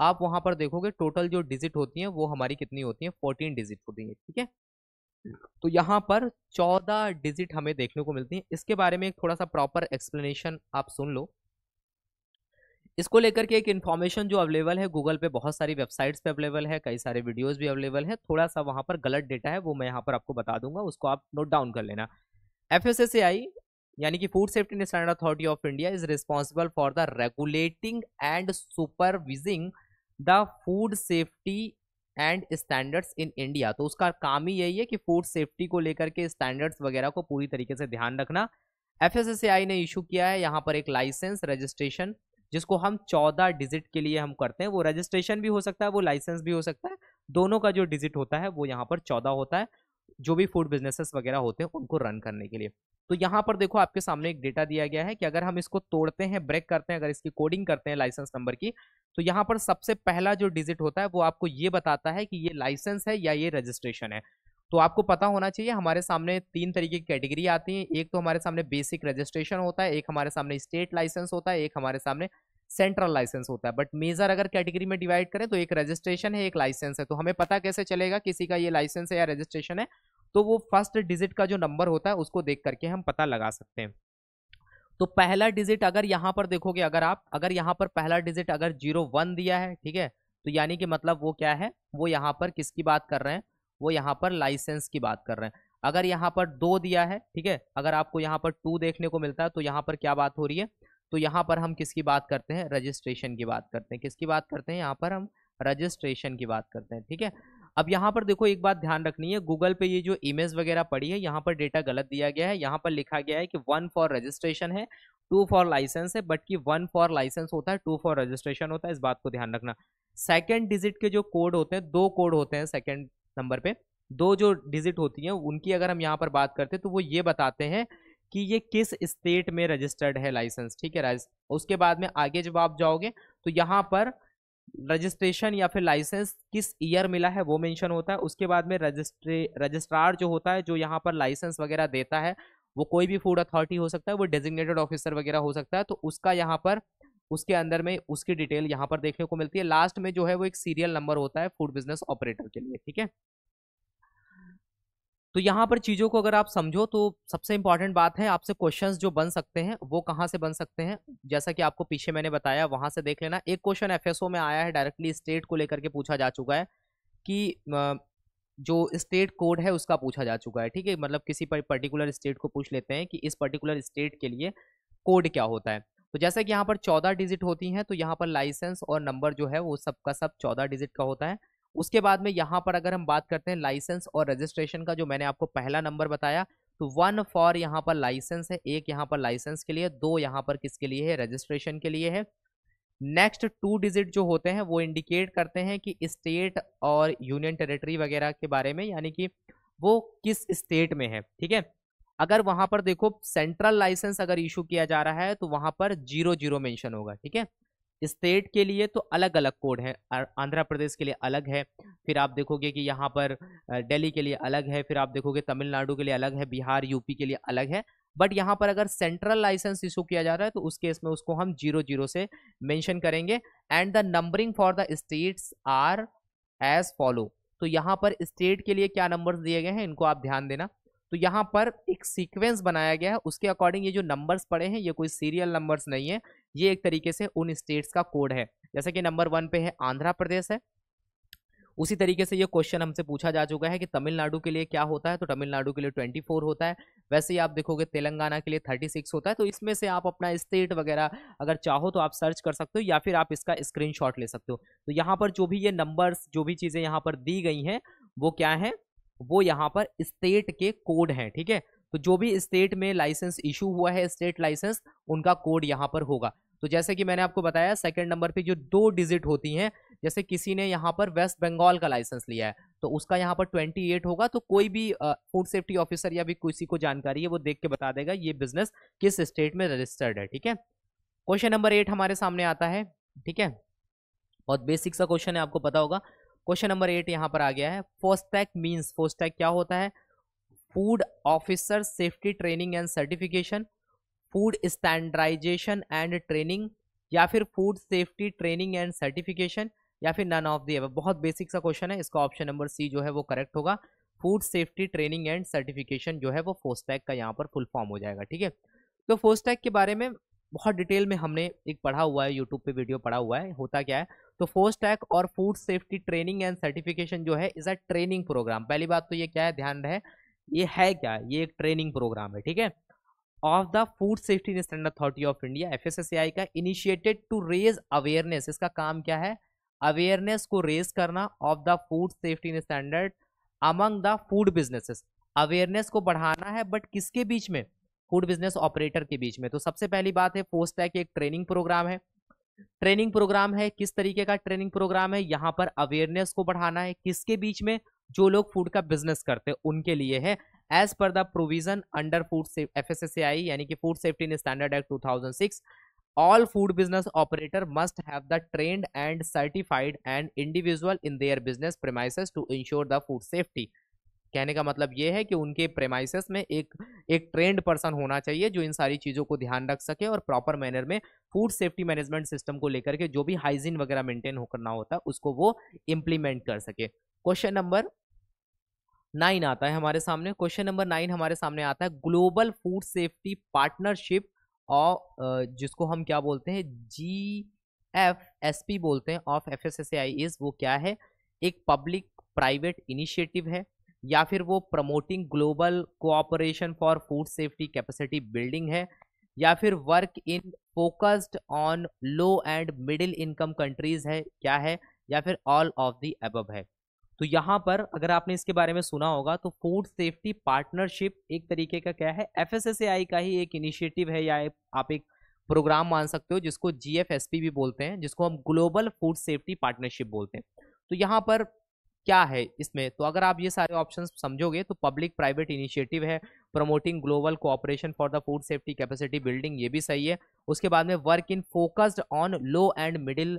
S1: आप वहाँ पर देखोगे टोटल जो डिजिट होती हैं वो हमारी कितनी होती हैं फोर्टीन डिजिट होती हैं ठीक है तो यहाँ पर चौदह डिजिट हमें देखने को मिलती हैं इसके बारे में थोड़ा सा प्रॉपर एक्सप्लेनेशन आप सुन लो इसको लेकर के एक इन्फॉर्मेशन जो अवेलेबल है गूगल पे बहुत सारी वेबसाइट्स पे अवेलेबल है कई सारे वीडियोस भी अवेलेबल है थोड़ा सा वहाँ पर गलत डेटा है वो मैं यहाँ पर आपको बता दूंगा उसको आप नोट डाउन कर लेना F S S A I यानी कि food safety standard authority of India is responsible for the regulating and supervising the food safety and standards in India तो उसका काम ही यही है कि फूड सेफ्टी को लेकर के स्टैंडर्ड्स वगैरह को पूरी तरीके से ध्यान रखना एफ ने इशू किया है यहाँ पर एक लाइसेंस रजिस्ट्रेशन जिसको हम चौदह डिजिट के लिए हम करते हैं वो रजिस्ट्रेशन भी हो सकता है वो लाइसेंस भी हो सकता है दोनों का जो डिजिट होता है वो यहाँ पर चौदह होता है जो भी फूड बिजनेसेस वगैरह होते हैं उनको रन करने के लिए तो यहाँ पर देखो आपके सामने एक डेटा दिया गया है कि अगर हम इसको तोड़ते हैं ब्रेक करते हैं अगर इसकी कोडिंग करते हैं लाइसेंस नंबर की तो यहाँ पर सबसे पहला जो डिजिट होता है वो आपको ये बताता है कि ये लाइसेंस है या ये रजिस्ट्रेशन है तो आपको पता होना चाहिए हमारे सामने तीन तरीके की कैटेगरी आती है एक तो हमारे सामने बेसिक रजिस्ट्रेशन होता है एक हमारे सामने स्टेट लाइसेंस होता है एक हमारे सामने सेंट्रल लाइसेंस होता है बट मेजर अगर कैटेगरी में डिवाइड करें तो एक रजिस्ट्रेशन है एक लाइसेंस है तो हमें पता कैसे चलेगा किसी का ये लाइसेंस है या रजिस्ट्रेशन है तो वो फर्स्ट डिजिट का जो नंबर होता है उसको देख करके हम पता लगा सकते हैं तो पहला डिजिट अगर यहाँ पर देखोगे अगर आप अगर यहाँ पर पहला डिजिट अगर जीरो वन दिया है ठीक है तो यानी कि मतलब वो क्या है वो यहाँ पर किसकी बात कर रहे हैं वो यहाँ पर लाइसेंस की बात कर रहे हैं अगर यहाँ पर दो दिया है ठीक है अगर आपको यहाँ पर टू देखने को मिलता है तो यहाँ पर क्या बात हो रही है तो यहाँ पर हम किसकी बात करते हैं रजिस्ट्रेशन की बात करते हैं किसकी बात करते हैं यहाँ पर हम रजिस्ट्रेशन की बात करते हैं ठीक है अब यहाँ पर देखो एक बात ध्यान रखनी है गूगल पे ये जो इमेज वगैरह पड़ी है यहाँ पर डेटा गलत दिया गया है यहाँ पर लिखा गया है कि वन फॉर रजिस्ट्रेशन है टू फॉर लाइसेंस है बट कि वन फॉर लाइसेंस होता है टू फॉर रजिस्ट्रेशन होता है इस बात को ध्यान रखना सेकेंड डिजिट के जो कोड होते हैं दो कोड होते हैं सेकेंड नंबर पर दो जो डिजिट होती हैं उनकी अगर हम यहाँ पर बात करते हैं तो वो ये बताते हैं कि ये किस स्टेट में रजिस्टर्ड है लाइसेंस ठीक है उसके बाद में आगे जब आप जाओगे तो यहाँ पर रजिस्ट्रेशन या फिर लाइसेंस किस ईयर मिला है वो मेंशन होता है उसके बाद में रजिस्ट्रे रजिस्ट्रार जो होता है जो यहाँ पर लाइसेंस वगैरह देता है वो कोई भी फूड अथॉरिटी हो सकता है वो डेजिग्नेटेड ऑफिसर वगैरह हो सकता है तो उसका यहाँ पर उसके अंदर में उसकी डिटेल यहाँ पर देखने को मिलती है लास्ट में जो है वो एक सीरियल नंबर होता है फूड बिजनेस ऑपरेटर के लिए ठीक है तो यहाँ पर चीज़ों को अगर आप समझो तो सबसे इंपॉर्टेंट बात है आपसे क्वेश्चंस जो बन सकते हैं वो कहाँ से बन सकते हैं जैसा कि आपको पीछे मैंने बताया वहाँ से देख लेना एक क्वेश्चन एफएसओ में आया है डायरेक्टली स्टेट को लेकर के पूछा जा चुका है कि जो स्टेट कोड है उसका पूछा जा चुका है ठीक है मतलब किसी पर पर्टिकुलर स्टेट को पूछ लेते हैं कि इस पर्टिकुलर स्टेट के लिए कोड क्या होता है तो जैसा कि यहाँ पर चौदह डिजिट होती हैं तो यहाँ पर लाइसेंस और नंबर जो है वो सबका सब चौदह डिजिट का होता है उसके बाद में यहाँ पर अगर हम बात करते हैं लाइसेंस और रजिस्ट्रेशन का जो मैंने आपको पहला नंबर बताया तो वन फॉर यहाँ पर लाइसेंस है एक यहाँ पर लाइसेंस के लिए दो यहाँ पर किसके लिए है रजिस्ट्रेशन के लिए है नेक्स्ट टू डिजिट जो होते हैं वो इंडिकेट करते हैं कि स्टेट और यूनियन टेरिटरी वगैरह के बारे में यानी कि वो किस स्टेट में है ठीक है अगर वहां पर देखो सेंट्रल लाइसेंस अगर इशू किया जा रहा है तो वहां पर जीरो जीरो मेंशन होगा ठीक है स्टेट के लिए तो अलग अलग कोड है आंध्र प्रदेश के लिए अलग है फिर आप देखोगे कि यहाँ पर दिल्ली के लिए अलग है फिर आप देखोगे तमिलनाडु के लिए अलग है बिहार यूपी के लिए अलग है बट यहाँ पर अगर सेंट्रल लाइसेंस इशू किया जा रहा है तो उस केस में उसको हम जीरो जीरो से मेंशन करेंगे and the numbering for the states are as follow तो यहाँ पर स्टेट के लिए क्या नंबर्स दिए गए हैं इनको आप ध्यान देना तो यहाँ पर एक सीक्वेंस बनाया गया है उसके अकॉर्डिंग ये जो नंबर्स पड़े हैं ये कोई सीरियल नंबर्स नहीं है ये एक तरीके से उन स्टेट्स का कोड है जैसे कि नंबर वन पे है आंध्र प्रदेश है उसी तरीके से ये क्वेश्चन हमसे पूछा जा चुका है कि तमिलनाडु के लिए क्या होता है तो तमिलनाडु के लिए फोर होता है वैसे ही आप देखोगे तेलंगाना के लिए सिक्स होता है तो इसमें से आप अपना स्टेट वगैरह अगर चाहो तो आप सर्च कर सकते हो या फिर आप इसका स्क्रीनशॉट ले सकते हो तो यहाँ पर जो भी ये नंबर्स जो भी चीज़ें यहाँ पर दी गई हैं वो क्या है वो यहाँ पर स्टेट के कोड हैं ठीक है थीके? तो जो भी स्टेट में लाइसेंस इशू हुआ है स्टेट लाइसेंस उनका कोड यहाँ पर होगा तो जैसे कि मैंने आपको बताया सेकंड नंबर पे जो दो डिजिट होती हैं जैसे किसी ने यहाँ पर वेस्ट बंगाल का लाइसेंस लिया है तो उसका यहाँ पर 28 होगा तो कोई भी फूड सेफ्टी ऑफिसर या भी किसी को जानकारी है वो देख के बता देगा ये बिजनेस किस स्टेट में रजिस्टर्ड है ठीक है क्वेश्चन नंबर एट हमारे सामने आता है ठीक है बहुत बेसिक सा क्वेश्चन है आपको पता होगा क्वेश्चन नंबर एट यहाँ पर आ गया है फोस्टैक मीन्स फोस्टैक क्या होता है food officer safety training and certification food standardization and training या फिर food safety training and certification या फिर नन ऑफ दी एव बहुत बेसिक सा क्वेश्चन है इसका ऑप्शन नंबर सी जो है वो करेक्ट होगा food safety training and certification जो है वो फोस्टैक का यहाँ पर फुल फॉर्म हो जाएगा ठीक है तो फोस्टैक के बारे में बहुत डिटेल में हमने एक पढ़ा हुआ है यूट्यूब पे वीडियो पढ़ा हुआ है होता क्या है तो फोस्टैक और food safety training and certification जो है इज़ अ ट्रेनिंग प्रोग्राम पहली बात तो ये क्या है ध्यान रहे ये है क्या ये एक ट्रेनिंग प्रोग्राम है ठीक है of the food safety standard authority of India F का इनिशिएटेड टू रेज अवेयरनेस इसका काम क्या है अवेयरनेस को रेज करना of the food safety standard among the food businesses awareness को बढ़ाना है बट किसके बीच में फूड बिजनेस ऑपरेटर के बीच में तो सबसे पहली बात है फोस्टैक एक ट्रेनिंग प्रोग्राम है ट्रेनिंग प्रोग्राम है किस तरीके का ट्रेनिंग प्रोग्राम है यहाँ पर अवेयरनेस को बढ़ाना है किसके बीच में जो लोग फूड का बिजनेस करते हैं उनके लिए है as per the provision under food F S S A यानी कि food safety in standard act 2006 all food business operator must have the trained and certified and individual in their business premises to ensure the food safety कहने का मतलब ये है कि उनके प्रेमाइसिस में एक एक ट्रेंड पर्सन होना चाहिए जो इन सारी चीज़ों को ध्यान रख सके और प्रॉपर मैनर में फूड सेफ्टी मैनेजमेंट सिस्टम को लेकर के जो भी हाइजीन वगैरह मेंटेन हो करना होता है उसको वो इम्प्लीमेंट कर सके क्वेश्चन नंबर नाइन आता है हमारे सामने क्वेश्चन नंबर नाइन हमारे सामने आता है ग्लोबल फूड सेफ्टी पार्टनरशिप और जिसको हम क्या बोलते हैं जी एफ एस पी बोलते हैं of F S S A I is क्या है एक पब्लिक प्राइवेट इनिशिएटिव है या फिर वो promoting global cooperation for food safety capacity building है या फिर work in focused on low and middle income countries है क्या है या फिर ऑल ऑफ दी एबव है तो यहाँ पर अगर आपने इसके बारे में सुना होगा तो फूड सेफ्टी पार्टनरशिप एक तरीके का क्या है एफ का ही एक इनिशिएटिव है या आप एक प्रोग्राम मान सकते हो जिसको जी भी बोलते हैं जिसको हम ग्लोबल फूड सेफ्टी पार्टनरशिप बोलते हैं तो यहाँ पर क्या है इसमें तो अगर आप ये सारे ऑप्शन समझोगे तो पब्लिक प्राइवेट इनिशिएटिव है promoting global cooperation for the food safety capacity building ये भी सही है उसके बाद में work in focused on low and middle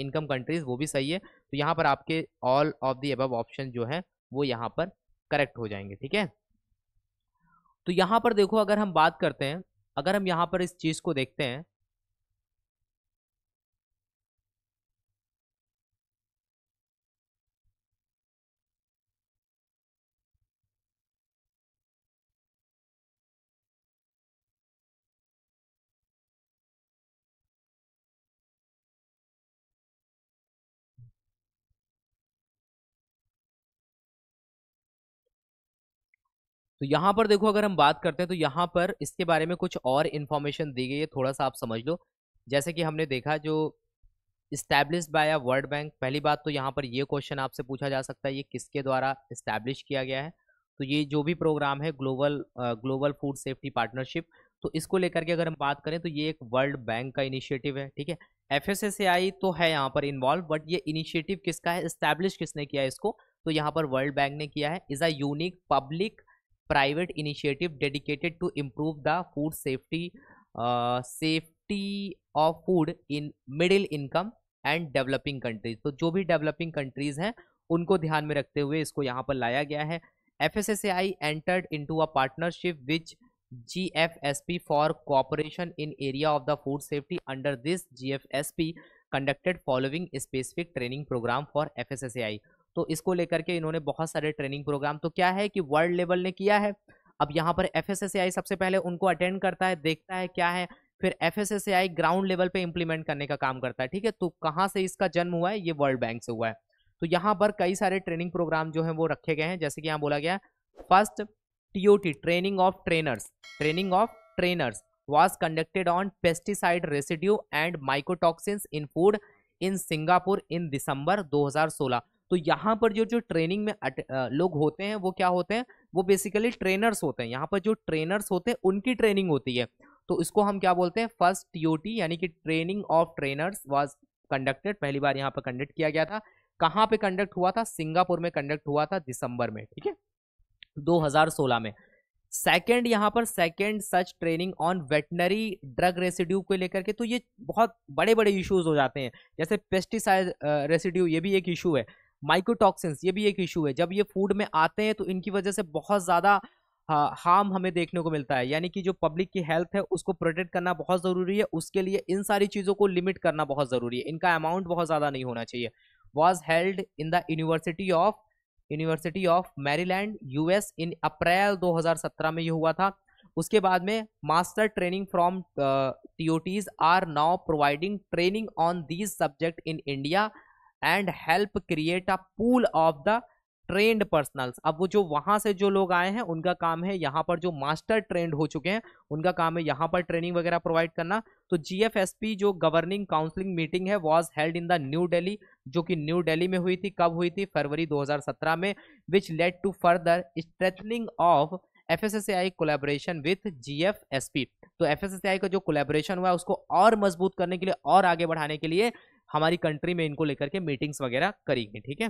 S1: income countries वो भी सही है तो यहाँ पर आपके ऑल ऑफ द अब ऑप्शन जो है वो यहाँ पर करेक्ट हो जाएंगे ठीक है तो यहाँ पर देखो अगर हम बात करते हैं अगर हम यहाँ पर इस चीज़ को देखते हैं तो यहाँ पर देखो अगर हम बात करते हैं तो यहाँ पर इसके बारे में कुछ और इन्फॉर्मेशन दी गई है थोड़ा सा आप समझ लो जैसे कि हमने देखा जो establish by a World Bank पहली बात तो यहाँ पर ये क्वेश्चन आपसे पूछा जा सकता है ये किसके द्वारा इस्टेब्लिश किया गया है तो ये जो भी प्रोग्राम है global global food safety partnership तो इसको लेकर के अगर हम बात करें तो ये एक वर्ल्ड बैंक का इनिशिएटिव है ठीक है एफ एस एस आई तो है यहाँ पर इन्वॉल्व बट ये इनिशिएटिव किसका है इस्टेब्लिश किसने किया है इसको तो यहाँ पर वर्ल्ड बैंक ने किया है is a unique public private initiative dedicated to improve the food safety safety of food in middle income and developing countries तो जो भी डेवलपिंग कंट्रीज हैं उनको ध्यान में रखते हुए इसको यहाँ पर लाया गया है F S S A I entered in to a partnership which G F S P for cooperation in area of the food safety under this G F S P conducted following specific training program for F S S A I तो इसको लेकर के इन्होंने बहुत सारे ट्रेनिंग प्रोग्राम तो क्या है कि वर्ल्ड लेवल ने किया है अब यहाँ पर एफ सबसे पहले उनको अटेंड करता है देखता है क्या है फिर एफ ग्राउंड लेवल पर इंप्लीमेंट करने का काम करता है ठीक है तो कहाँ से इसका जन्म हुआ है ये वर्ल्ड बैंक से हुआ है तो यहाँ पर कई सारे ट्रेनिंग प्रोग्राम जो है वो रखे गए हैं जैसे कि यहाँ बोला गया first TOT training of trainers training of trainers was conducted on pesticide residue and mycotoxins in food in Singapore in December 2016 तो यहाँ पर जो जो ट्रेनिंग में अट, आ, लोग होते हैं वो क्या होते हैं वो बेसिकली ट्रेनर्स होते हैं यहाँ पर जो ट्रेनर्स होते हैं उनकी ट्रेनिंग होती है तो इसको हम क्या बोलते हैं फर्स्ट टी यानी कि training of trainers was conducted पहली बार यहाँ पर कंडक्ट किया गया था कहाँ पे कंडक्ट हुआ था सिंगापुर में कंडक्ट हुआ था दिसंबर में ठीक है 2016 में सेकेंड यहाँ पर second such training on veterinary drug residue को लेकर के तो ये बहुत बड़े बड़े इश्यूज हो जाते हैं जैसे पेस्टिसाइड रेसिड्यू ये भी एक इशू है माइक्रोटॉक्सेंस ये भी एक इशू है जब ये फूड में आते हैं तो इनकी वजह से बहुत ज़्यादा हार्म हमें देखने को मिलता है यानी कि जो पब्लिक की हेल्थ है उसको प्रोटेक्ट करना बहुत ज़रूरी है उसके लिए इन सारी चीज़ों को लिमिट करना बहुत ज़रूरी है इनका अमाउंट बहुत ज़्यादा नहीं होना चाहिए was held in the university of university of Maryland U in April दो में ये हुआ था उसके बाद में master training from TOTs are now providing training on these subject in India and help create a pool of the trained personals अब वो जो वहाँ से जो लोग आए हैं उनका काम है यहाँ पर जो मास्टर ट्रेंड हो चुके हैं उनका काम है यहाँ पर ट्रेनिंग वगैरह प्रोवाइड करना तो जीएफएसपी जो गवर्निंग काउंसलिंग मीटिंग है was held in the New Delhi जो कि न्यू दिल्ली में हुई थी कब हुई थी फरवरी 2017 में which led to further strengthening of F S S I collaboration with G F S P तो एफ एस एस आई का जो कोलेबोरेशन हुआ उसको और मजबूत करने के लिए और आगे बढ़ाने के लिए हमारी कंट्री में इनको लेकर के मीटिंग्स वगैरह करेंगे ठीक है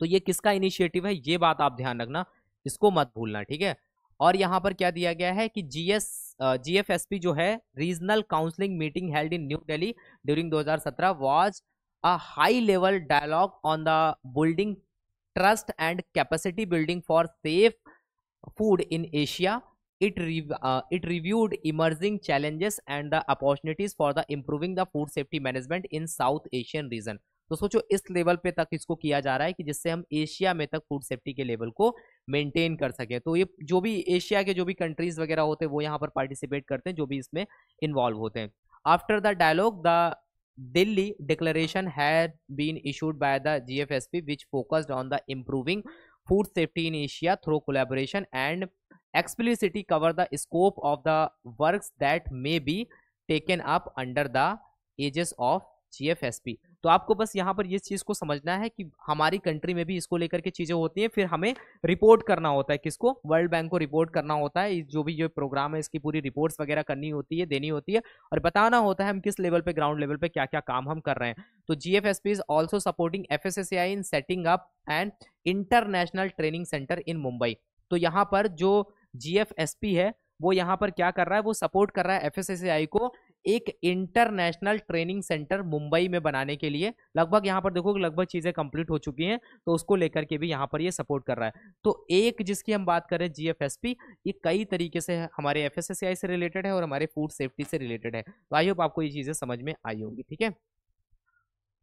S1: तो ये किसका इनिशिएटिव है ये बात आप ध्यान रखना इसको मत भूलना ठीक है और यहाँ पर क्या दिया गया है कि जीएस जीएफएसपी जो है regional counselling meeting held in New Delhi during 2017 was a high level dialogue on the building trust and capacity building for safe food in Asia it it reviewed emerging challenges and the opportunities for the improving the food safety management in South Asian region तो सोचो इस लेवल पे तक इसको किया जा रहा है कि जिससे हम एशिया में तक फूड सेफ्टी के लेवल को मेंटेन कर सकें तो ये जो भी एशिया के जो भी कंट्रीज वगैरह होते हैं वो यहाँ पर पार्टिसिपेट करते हैं जो भी इसमें इन्वॉल्व होते हैं after the dialogue the Delhi declaration had been issued by the GFSP which focused on the improving food safety in Asia through collaboration and scope of the work that may be taken up under the aegis of G F S P तो आपको बस यहाँ पर इस चीज़ को समझना है कि हमारी कंट्री में भी इसको लेकर के चीज़ें होती हैं फिर हमें रिपोर्ट करना होता है किसको वर्ल्ड बैंक को रिपोर्ट करना होता है जो भी ये प्रोग्राम है इसकी पूरी रिपोर्ट्स वगैरह करनी होती है देनी होती है और बताना होता है हम किस लेवल पे ग्राउंड लेवल पे क्या क्या काम हम कर रहे हैं तो G F S P is also supporting F S S I in setting up and international training centre in Mumbai तो यहाँ पर जो जी है वो यहाँ पर क्या कर रहा है वो सपोर्ट कर रहा है एफ को एक इंटरनेशनल ट्रेनिंग सेंटर मुंबई में बनाने के लिए लगभग यहाँ पर देखो लगभग चीज़ें कंप्लीट हो चुकी हैं तो उसको लेकर के भी यहाँ पर ये यह सपोर्ट कर रहा है तो एक जिसकी हम बात करें जी ये कई तरीके से हमारे एफ से रिलेटेड है और हमारे फूड सेफ्टी से रिलेटेड है तो आई होप आपको ये चीज़ें समझ में आई होंगी ठीक है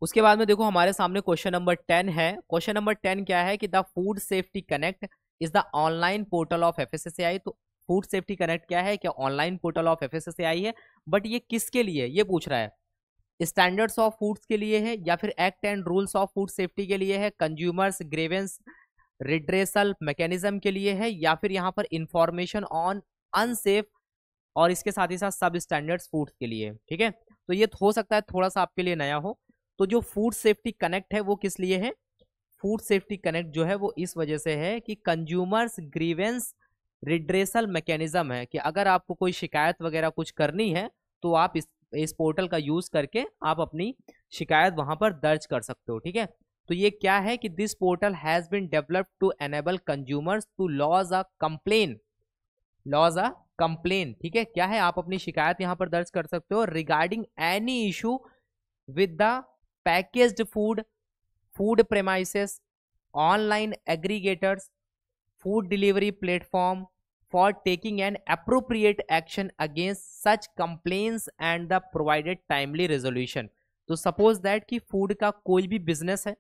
S1: उसके बाद में देखो हमारे सामने क्वेश्चन नंबर टेन है क्वेश्चन नंबर टेन क्या है कि the food safety connect is the online portal of F तो फूड सेफ्टी कनेक्ट क्या है क्या ऑनलाइन पोर्टल ऑफ एफ है बट ये किसके लिए ये पूछ रहा है स्टैंडर्ड्स ऑफ फूड्स के लिए है या फिर act and rules of food safety के लिए है कंज्यूमर्स ग्रेवेंस रिड्रेसल मैकेनिज्म के लिए है या फिर यहाँ पर इंफॉर्मेशन ऑन अनसेफ और इसके साथ ही साथ सब स्टैंडर्ड्स फूड्स के लिए ठीक है तो ये हो सकता है थोड़ा सा आपके लिए नया हो तो जो फूड सेफ्टी कनेक्ट है वो किस लिए है फूड सेफ्टी कनेक्ट जो है वो इस वजह से है कि कंज्यूमर्स ग्रीवेंस रिड्रेसल मैकेनिज्म है कि अगर आपको कोई शिकायत वगैरह कुछ करनी है तो आप इस इस पोर्टल का यूज़ करके आप अपनी शिकायत वहाँ पर दर्ज कर सकते हो ठीक है तो ये क्या है कि this portal has been developed to enable consumers to lodge a complain lodge a complain ठीक है क्या है आप अपनी शिकायत यहाँ पर दर्ज कर सकते हो regarding any issue with the packaged food food premises online aggregators food delivery platform for taking an appropriate action against such complaints and the provided timely resolution तो सपोज दैट कि फूड का कोई भी बिजनेस है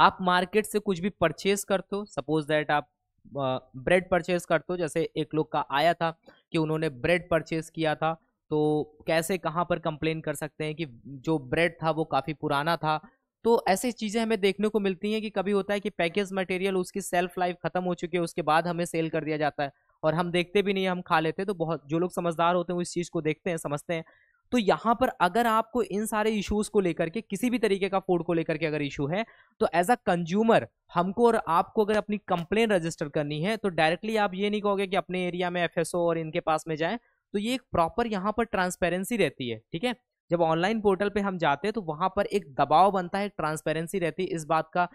S1: आप मार्केट से कुछ भी परचेज करते हो सपोज दैट आप ब्रेड परचेज करते हो जैसे एक लोग का आया था कि उन्होंने ब्रेड परचेज किया था तो कैसे कहाँ पर कंप्लेन कर सकते हैं कि जो ब्रेड था वो काफ़ी पुराना था तो ऐसी चीज़ें हमें देखने को मिलती हैं कि कभी होता है कि पैकेज मटेरियल उसकी सेल्फ लाइफ खत्म हो चुकी है उसके बाद हमें सेल कर दिया जाता है और हम देखते भी नहीं हम खा लेते तो बहुत जो लोग समझदार होते हैं उस इस चीज़ को देखते हैं समझते हैं तो यहाँ पर अगर आपको इन सारे इश्यूज को लेकर के किसी भी तरीके का फूड को लेकर के अगर इशू है तो एज अ कंज्यूमर हमको और आपको अगर अपनी कंप्लेन रजिस्टर करनी है तो डायरेक्टली आप ये नहीं कहोगे कि अपने एरिया में एफएसओ और इनके पास में जाएं तो ये एक प्रॉपर यहाँ पर ट्रांसपेरेंसी रहती है ठीक है जब ऑनलाइन पोर्टल पे हम जाते हैं तो वहाँ पर एक दबाव बनता है ट्रांसपेरेंसी रहती है इस बात का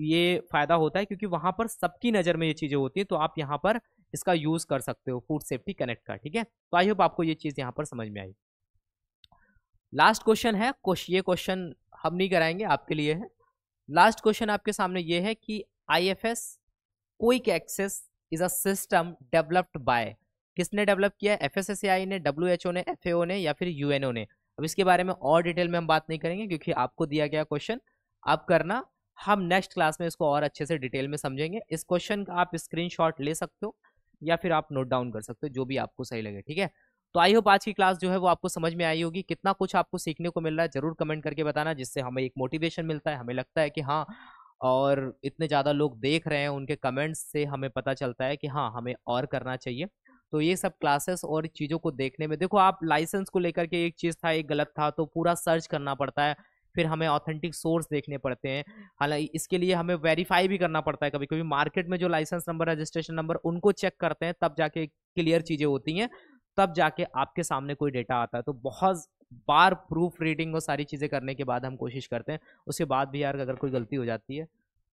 S1: ये फ़ायदा होता है क्योंकि वहाँ पर सबकी नज़र में ये चीज़ें होती हैं तो आप यहाँ पर इसका यूज़ कर सकते हो फूड सेफ्टी कनेक्ट का ठीक है तो आई होप आपको ये चीज़ यहाँ पर समझ में आई लास्ट क्वेश्चन है ये क्वेश्चन हम नहीं कराएंगे आपके लिए है लास्ट क्वेश्चन आपके सामने ये है कि I F S quick access is a system developed by किसने डेवलप किया F S S A I W H O ने एफ ए ओ ने या फिर यू एन ओ ने अब इसके बारे में और डिटेल में हम बात नहीं करेंगे क्योंकि आपको दिया गया क्वेश्चन आप करना हम नेक्स्ट क्लास में इसको और अच्छे से डिटेल में समझेंगे इस क्वेश्चन का आप स्क्रीनशॉट ले सकते हो या फिर आप नोट डाउन कर सकते हो जो भी आपको सही लगे ठीक है तो आई होप आज की क्लास जो है वो आपको समझ में आई होगी कितना कुछ आपको सीखने को मिल रहा है जरूर कमेंट करके बताना जिससे हमें एक मोटिवेशन मिलता है हमें लगता है कि हाँ और इतने ज़्यादा लोग देख रहे हैं उनके कमेंट्स से हमें पता चलता है कि हाँ हमें और करना चाहिए तो ये सब क्लासेस और चीज़ों को देखने में देखो आप लाइसेंस को लेकर के एक चीज़ था एक गलत था तो पूरा सर्च करना पड़ता है फिर हमें ऑथेंटिक सोर्स देखने पड़ते हैं हालांकि इसके लिए हमें वेरीफाई भी करना पड़ता है कभी कभी मार्केट में जो लाइसेंस नंबर रजिस्ट्रेशन नंबर उनको चेक करते हैं तब जाके क्लियर चीज़ें होती हैं तब जाके आपके सामने कोई डेटा आता है तो बहुत बार प्रूफ रीडिंग और सारी चीज़ें करने के बाद हम कोशिश करते हैं उसके बाद भी यार अगर कोई गलती हो जाती है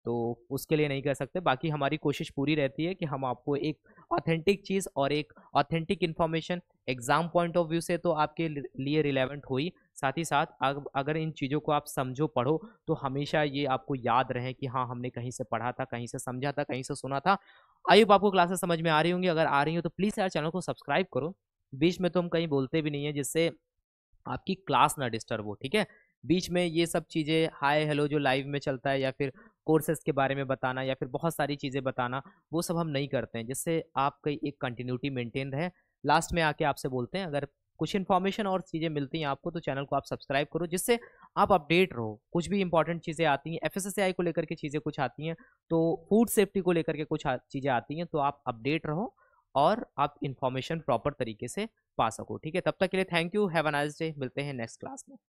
S1: तो उसके लिए नहीं कर सकते बाकी हमारी कोशिश पूरी रहती है कि हम आपको एक ऑथेंटिक चीज़ और एक authentic information exam point of view से तो आपके लिए रिलेवेंट हुई साथ ही साथ अगर इन चीज़ों को आप समझो पढ़ो तो हमेशा ये आपको याद रहे कि हाँ हमने कहीं से पढ़ा था कहीं से समझा था कहीं से सुना था आयुब आपको क्लासेस समझ में आ रही होंगी अगर आ रही हो तो प्लीज़ यार चैनल को सब्सक्राइब करो बीच में तो हम कहीं बोलते भी नहीं है जिससे आपकी क्लास ना डिस्टर्ब हो ठीक है बीच में ये सब चीज़ें हाय हेलो जो लाइव में चलता है या फिर कोर्सेज के बारे में बताना या फिर बहुत सारी चीज़ें बताना वो सब हम नहीं करते हैं जिससे आपकी एक कंटिन्यूटी मेंटेन रहे लास्ट में आके आपसे बोलते हैं अगर कुछ इन्फॉर्मेशन और चीज़ें मिलती हैं आपको तो चैनल को आप सब्सक्राइब करो जिससे आप अपडेट रहो कुछ भी इंपॉर्टेंट चीज़ें आती हैं एफ को लेकर के चीज़ें कुछ आती हैं तो फूड सेफ्टी को लेकर के कुछ चीज़ें आती हैं तो आप अपडेट रहो और आप इन्फॉर्मेशन प्रॉपर तरीके से पा सको ठीक है तब तक के लिए thank you have a nice day मिलते हैं नेक्स्ट क्लास में